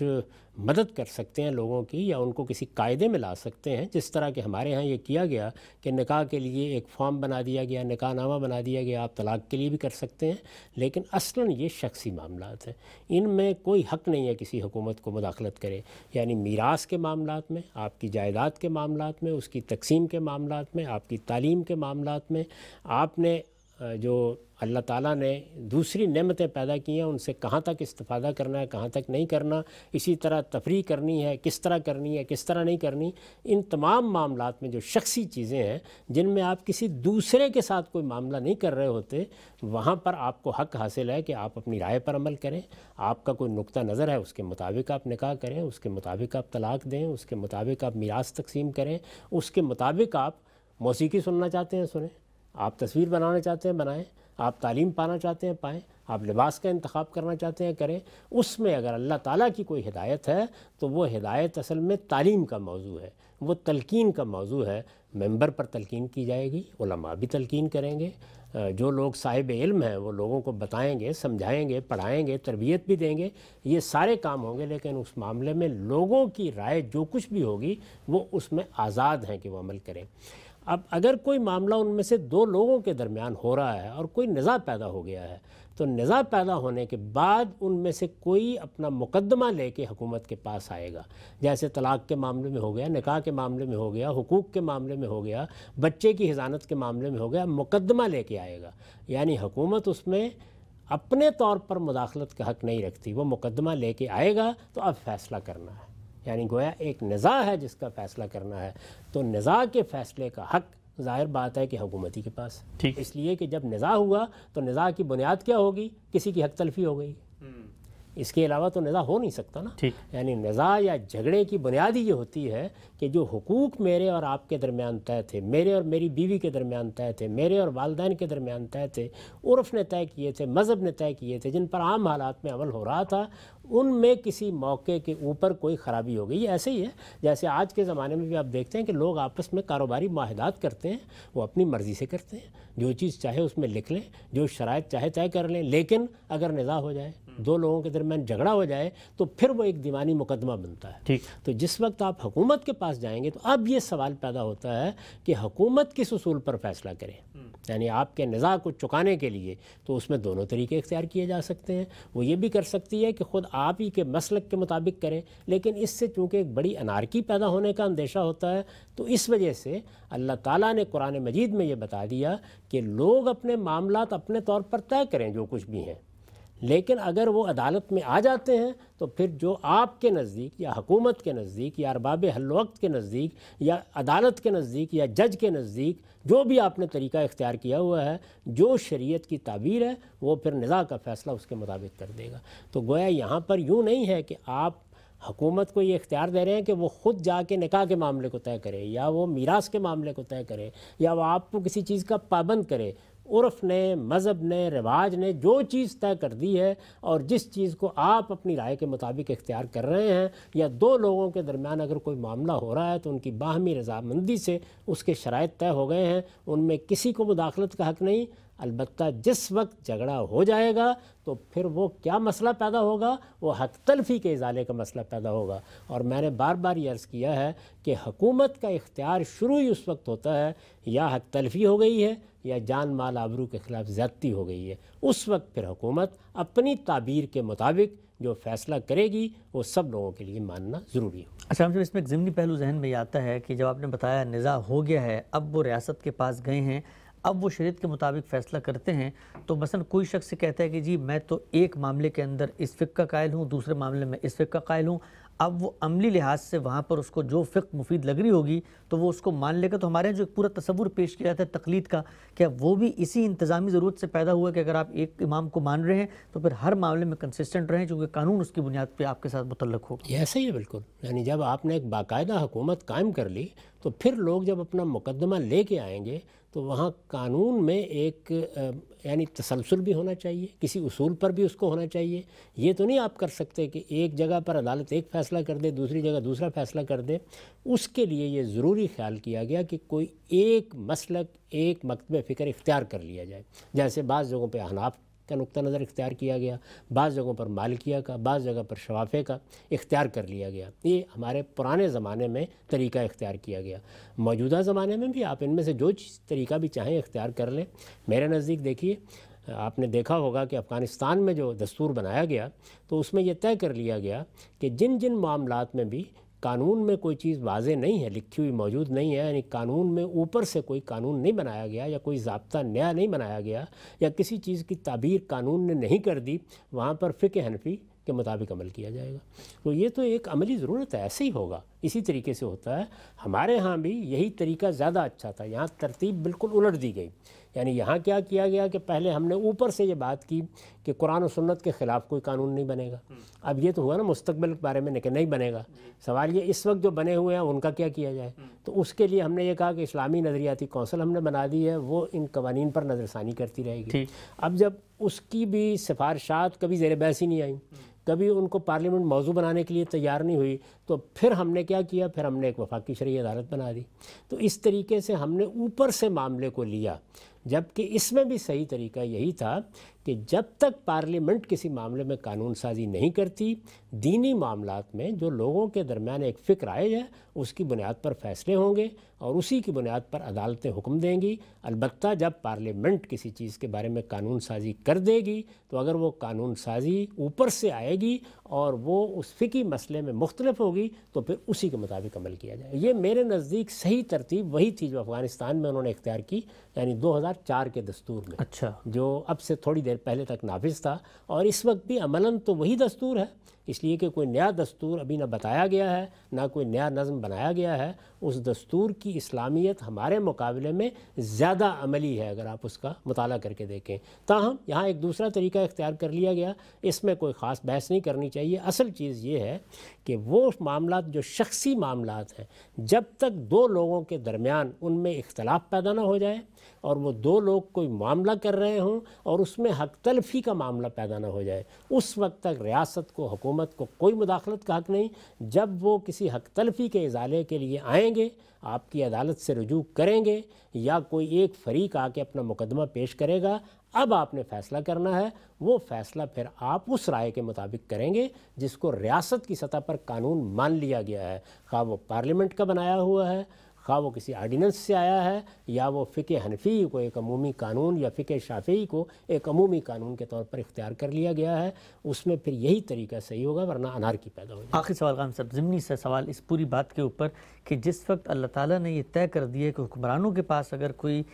मदद कर सकते हैं लोगों की या उनको किसी कायदे में ला सकते हैं जिस तरह के हमारे यहाँ ये किया गया कि निकाह के लिए एक फॉर्म बना दिया गया निकाहनामा बना दिया गया आप तलाक के लिए भी कर सकते हैं लेकिन असला ये शख्सी मामला हैं इनमें कोई हक नहीं है किसी हुकूमत को मुदाखलत करे यानी मीरास के मामला में आपकी जायदाद के मामला में उसकी तकसीम के मामला में आपकी तालीम के मामला में आपने जो अल्लाह ताला ने दूसरी नमतें पैदा की हैं उनसे कहाँ तक इस्तादा करना है कहाँ तक नहीं करना इसी तरह तफरी करनी है किस तरह करनी है किस तरह नहीं करनी इन तमाम मामलों में जो शख्सी चीज़ें हैं जिनमें आप किसी दूसरे के साथ कोई मामला नहीं कर रहे होते वहाँ पर आपको हक हासिल है कि आप अपनी राय पर अमल करें आपका कोई नुकता नज़र है उसके मुताबिक आप निकाह करें उसके मुताबिक आप तलाक दें उसके मुताबिक आप मीरास तकसीम करें उसके मुताबिक आप मौसीकी सुनना चाहते हैं सुने आप तस्वीर बनाना चाहते हैं बनाएँ आप तालीम पाना चाहते हैं पाएँ आप लिबास का इंतखब करना चाहते हैं करें उसमें अगर अल्लाह ताला की कोई हिदायत है तो वो हिदायत असल में तालीम का मौजू है वो तलकिन का मौजू है मेंबर पर तलकिन की जाएगी उलमा भी तलकिन करेंगे जो लोग साहिब इल्म हैं वो लोगों को बताएंगे समझाएंगे पढ़ाएंगे तरबियत भी देंगे ये सारे काम होंगे लेकिन उस मामले में लोगों की राय जो कुछ भी होगी वो उसमें आज़ाद हैं कि वो अमल करें अब अगर कोई मामला उनमें से दो लोगों के दरमियान हो रहा है और कोई नज़ा पैदा हो गया है तो नज़ा पैदा होने के बाद उनमें से कोई अपना मुकदमा लेके हुकूमत के पास आएगा जैसे तलाक़ के मामले में हो गया निकाह के मामले में हो गया हकूक़ के मामले में हो गया बच्चे की हिजानत के मामले में हो गया मुकदमा लेके आएगा यानी हुकूमत उसमें अपने तौर पर मुदाखलत का हक नहीं रखती वो मुकदमा लेके आएगा तो अब फैसला करना है यानी गोया एक नज़ा है जिसका फ़ैसला करना है तो नज़ा के फ़ैसले का हक ज़ाहिर बात है कि हुकूमती के पास ठीक इसलिए कि जब नज़ा हुआ तो नज़ा की बुनियाद क्या होगी किसी की हक तलफी हो गई हम्म। इसके अलावा तो नज़ा हो नहीं सकता ना यानी नज़ा या झगड़े की बुनियाद ही ये होती है कि जो हकूक़ मेरे और आपके दरमियान तय थे मेरे और मेरी बीवी के दरमियान तय थे मेरे और वालदेन के दरमियान तय थे उर्फ़ ने तय किए थे मज़हब ने तय किए थे जिन पर आम हालात में अमल हो रहा था उनमें किसी मौके के ऊपर कोई ख़राबी हो गई ये ऐसे ही है जैसे आज के ज़माने में भी आप देखते हैं कि लोग आपस में कारोबारी माहदात करते हैं वो अपनी मर्ज़ी से करते हैं जो चीज़ चाहे उसमें लिख लें जो शराय चाहे तय कर लें लेकिन अगर निज़ा हो जाए हम्म। दो लोगों के दरमियान झगड़ा हो जाए तो फिर वो एक दीवानी मुकदमा बनता है ठीक तो जिस वक्त आप हुकूमत के पास जाएंगे तो अब ये सवाल पैदा होता है कि हुकूमत किस असूल पर फैसला करें हम्म। यानी आपके निज़ा को चुकाने के लिए तो उसमें दोनों तरीके इख्तियार किए जा सकते हैं वो ये भी कर सकती है कि खुद आप ही के मसल के मुताबिक करें लेकिन इससे चूँकि एक बड़ी अनारकी पैदा होने का अंदेशा होता है तो इस वजह से अल्लाह ताला ने कुरान मजीद में ये बता दिया कि लोग अपने मामला अपने तौर पर तय करें जो कुछ भी हैं लेकिन अगर वो अदालत में आ जाते हैं तो फिर जो आपके नज़दीक या हुकूमत के नज़दीक या अरबाब हल वक्त के नज़दीक या अदालत के नज़दीक या जज के नज़दीक जो भी आपने तरीका इख्तियार किया हुआ है जो शरीयत की ताबीर है वो फिर निज़ा का फ़ैसला उसके मुताबिक कर देगा तो गोया यहाँ पर यूँ नहीं है कि आप हकूमत को ये इख्तियार दे रहे हैं कि वो ख़ुद जाके निकाह के मामले को तय करे या वो मीरास के मामले को तय करे या वो आपको किसी चीज़ का पाबंद करे उर्फ ने मज़हब ने रिवाज ने जो चीज़ तय कर दी है और जिस चीज़ को आप अपनी राय के मुताबिक इख्तियार कर रहे हैं या दो लोगों के दरमियान अगर कोई मामला हो रहा है तो उनकी बाहमी रजामंदी से उसके शराय तय हो गए हैं उनमें किसी को मुदाखलत का हक नहीं अलबत् जिस वक्त झगड़ा हो जाएगा तो फिर वो क्या मसला पैदा होगा वो हक तलफी के इजाले का मसला पैदा होगा और मैंने बार बार ये अर्ज़ किया है कि हकूमत का इख्तियार शुरू ही उस वक्त होता है या हक तलफी हो गई है या जान माल आबरू के ख़िलाफ़ ज़्यादती हो गई है उस वक्त फिर हुकूमत अपनी ताबीर के मुताबिक जो फ़ैसला करेगी वो सब लोगों के लिए मानना ज़रूरी हो अच्छा मुझे इसमें एक ज़मनी पहलू जहन में आता है कि जब आपने बताया निज़ा हो गया है अब वो रियासत के पास गए हैं अब वो शरीत के मुताबिक फ़ैसला करते हैं तो मसन कोई शख्स कहता है कि जी मैं तो एक मामले के अंदर इस फ़िक का कायल हूँ दूसरे मामले में इस फ़िक का कायल हूँ अब वो अमली लिहाज से वहाँ पर उसको जो फ़िक मुफीद लग रही होगी तो वो उसको मान लेगा तो हमारे यहाँ जो पूरा तस्वूर पेश किया जाता है तकलीद का क्या वो भी इसी इंतज़ामी ज़रूरत से पैदा हुआ कि अगर आप एक इमाम को मान रहे हैं तो फिर हर मामले में कंसिस्टेंट रहें चूँकि कानून उसकी बुनियाद पर आपके साथ मुतल हो ऐसा ही है बिल्कुल यानी जब आपने एक बाकायदा हुकूमत कायम कर ली तो फिर लोग जब अपना मुकदमा ले के आएंगे तो वहाँ कानून में एक यानी तसलसल भी होना चाहिए किसी उसूल पर भी उसको होना चाहिए ये तो नहीं आप कर सकते कि एक जगह पर अदालत एक फ़ैसला कर दे दूसरी जगह दूसरा फ़ैसला कर दे उसके लिए ये ज़रूरी ख्याल किया गया कि कोई एक मसलक एक मकतब फ़िक्र इख्तियार कर लिया जाए जैसे बाज़ जगहों पर अहनाफ का नुक़ नज़र इख्तियार किया गया बाज़ जगहों पर मालकिया का बाज़ जगह पर शवाफ़े का इख्तियार कर लिया गया ये हमारे पुराने ज़माने में तरीका इख्तियार किया गया मौजूदा ज़माने में भी आप इनमें से जो तरीका भी चाहें इख्तियार कर लें मेरे नज़दीक देखिए आपने देखा होगा कि अफ़गानिस्तान में जो दस्तूर बनाया गया तो उसमें यह तय कर लिया गया कि जिन जिन मामलों में भी कानून में कोई चीज़ वाज नहीं है लिखी हुई मौजूद नहीं है यानी कानून में ऊपर से कोई कानून नहीं बनाया गया या कोई जबता नया नहीं बनाया गया या किसी चीज़ की ताबीर कानून ने नहीं कर दी वहाँ पर फ़िक हनफी के मुताबिक अमल किया जाएगा तो ये तो एक अमली ज़रूरत है ऐसे ही होगा इसी तरीके से होता है हमारे यहाँ भी यही तरीका ज़्यादा अच्छा था यहाँ तरतीब बिल्कुल उलट दी गई यानी यहाँ क्या किया गया कि पहले हमने ऊपर से ये बात की कि कुरान और सुन्नत के ख़िलाफ़ कोई कानून नहीं बनेगा हम्म। अब ये तो हुआ ना मुस्तबिल के बारे में नहीं, नहीं बनेगा सवाल ये इस वक्त जो बने हुए हैं उनका क्या किया जाए हम्म। तो उसके लिए हमने ये कहा कि इस्लामी नज़रियाती कौंसल हमने बना दी है वो इन कवानीन पर नज़रसानी करती रहेगी अब जब उसकी भी सिफारशात कभी जेर बहस ही नहीं आई हम्म। कभी उनको पार्लियामेंट मौजू बनाने के लिए तैयार नहीं हुई तो फिर हमने क्या किया फिर हमने एक वफाकी शरी अदालत बना दी तो इस तरीके से हमने ऊपर से मामले को लिया जबकि इसमें भी सही तरीका यही था कि जब तक पार्लियामेंट किसी मामले में कानून साजी नहीं करती दीनी मामला में जो लोगों के दरमियान एक फ़िक्र आए है उसकी बुनियाद पर फैसले होंगे और उसी की बुनियाद पर अदालतें हुक्म देंगी अलबत् जब पार्लियामेंट किसी चीज़ के बारे में कानून साजी कर देगी तो अगर वो कानून साजी ऊपर से आएगी और वो उस फ़िकी मसले में मुख्तलफ होगी तो फिर उसी के मुताबिक अमल किया जाए ये मेरे नज़दीक सही तरतीब वही थी जो अफ़गानिस्तान में उन्होंने इख्तियार की यानी दो हज़ार चार के दस्तूर में अच्छा जो अब से थोड़ी देर देर पहले तक नाफिज था और इस वक्त भी अमला तो वही दस्तूर है इसलिए कि कोई नया दस्तूर अभी ना बताया गया है ना कोई नया नज़म बनाया गया है उस दस्तूर की इस्लामियत हमारे मुकाबले में ज़्यादा अमली है अगर आप उसका मताल करके देखें ताहम यहाँ एक दूसरा तरीका इख्तियार कर लिया गया इसमें कोई ख़ास बहस नहीं करनी चाहिए असल चीज़ ये है कि वो मामला जो शख्सी मामला हैं जब तक दो लोगों के दरमियान उनमें इख्तलाफ पैदा ना हो जाए और वो दो लोग कोई मामला कर रहे हों और उसमें हक तलफी का मामला पैदा ना हो जाए उस वक्त तक रियासत को हकूमत हुकूमत को कोई मुदाखलत का हक नहीं जब वो किसी हक तलफी के इजाले के लिए आएंगे आपकी अदालत से रजू करेंगे या कोई एक फरीक आके अपना मुकदमा पेश करेगा अब आपने फ़ैसला करना है वो फ़ैसला फिर आप उस राय के मुताबिक करेंगे जिसको रियासत की सतह पर कानून मान लिया गया है खा वो पार्लियामेंट का बनाया हुआ है खा वो किसी आर्डिनेंस से आया है या वो फ़िके हनफी को एक अमूमी कानून या फ़िके शाफी को एक अमूमी कानून के तौर पर इख्तियार कर लिया गया है उसमें फिर यही तरीका सही होगा वरना अनार की पैदा होगी आखिर सवाल खान साहब ज़मनी से सवाल इस पूरी बात के ऊपर कि जिस वक्त अल्लाह ताला ने यह तय कर दिया कि हुक्मरानों के पास अगर कोई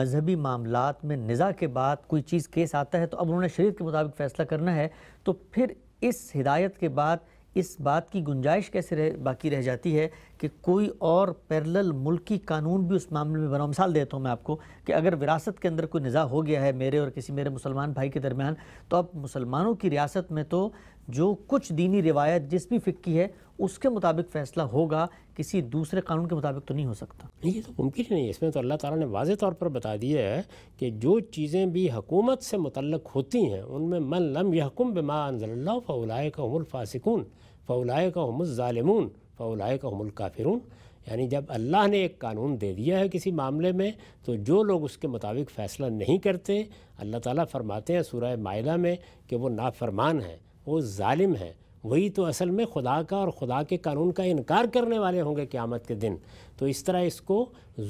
मजहबी मामलों में निज़ा के बाद कोई चीज़ केस आता है तो अब उन्होंने शरीय के मुताबिक फ़ैसला करना है तो फिर इस हिदायत के बाद इस बात की गुंजाइश कैसे रह बाकी रह जाती है कि कोई और पैरल मुल्की कानून भी उस मामले में बना मिसाल देता हूँ मैं आपको कि अगर विरासत के अंदर कोई निज़ा हो गया है मेरे और किसी मेरे मुसलमान भाई के दरमियान तो अब मुसलमानों की रियासत में तो जो कुछ दीनी रिवायत जिस भी फ़िक की है उसके मुताबिक फ़ैसला होगा किसी दूसरे कानून के मुताबिक तो नहीं हो सकता ये तो मुमकिन नहीं है इसमें तो अल्लाह ताला ने वाज तौर पर बता दिया है कि जो चीज़ें भी हकूमत से मुतलक होती हैं उनमें मन लम यहकुम बमा अनजल्ला फ़लाए का हमल फ़ासिकून फ़ौलाए का हमल ालमून फ़लाए का हमल काफिरून यानी जब अल्लाह ने एक कानून दे दिया है किसी मामले में तो जो लोग उसके मुताबिक फ़ैसला नहीं करते अल्लाह ताला फरमाते हैं सूरह मायदा में कि वो नाफरमान हैं वो ालिम है वही तो असल में खुदा का और खुदा के कानून का इनकार करने वाले होंगे क़्यामत के दिन तो इस तरह इसको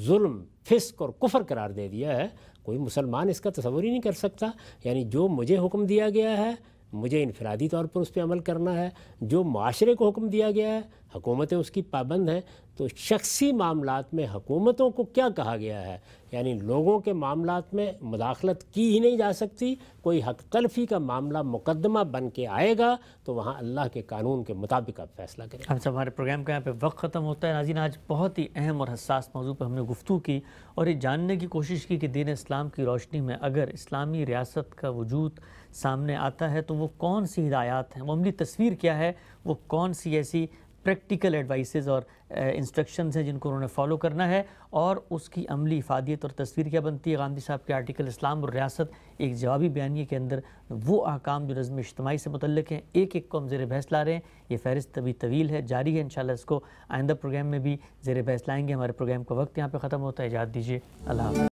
जुल्म फिस्क और कुफर करार दे दिया है कोई मुसलमान इसका तस्वुर ही नहीं कर सकता यानी जो मुझे हुक्म दिया गया है मुझे इनफरादी तौर पर उस पर अमल करना है जो माशरे को हुक्म दिया गया है हुकूमतें उसकी पाबंद हैं तो शख्सी मामला में हुकूमतों को क्या कहा गया है यानी लोगों के मामला में मुदाखलत की ही नहीं जा सकती कोई हक तलफी का मामला मुकदमा बन के आएगा तो वहाँ अल्लाह के कानून के मुताबिक आप फैसला करें हमसे हमारे प्रोग्राम का यहाँ पे वक्त ख़त्म होता है नाजीन आज बहुत ही अहम और हसास मौजू पर हमने गुफ्तु की और ये जानने की कोशिश की कि दीन इस्लाम की रोशनी में अगर इस्लामी रियासत का वजूद सामने आता है तो वो कौन सी हदायात हैं ममली तस्वीर क्या है वो कौन सी ऐसी प्रैक्टिकल एडवाइसेज़ और इंस्ट्रक्शन हैं जिनको उन्होंने फॉलो करना है और उसकी अमली इफादियत और तस्वीर क्या बनती है गांधी साहब के आर्टिकल इस्लाम और रियासत एक जवाबी बयानी के अंदर वो अहकाम जो नज़म इजमाही से मुतलक हैं एक एक को हम जेर बहस ला रहे हैं ये फहरिस्त तभी तवील है जारी है इन शाला इसको आइंदा प्रोग्राम में भी जेर बहस लाएँगे हमारे प्रोग्राम का वक्त यहाँ पर ख़त्म होता है याद दीजिए अल्लाह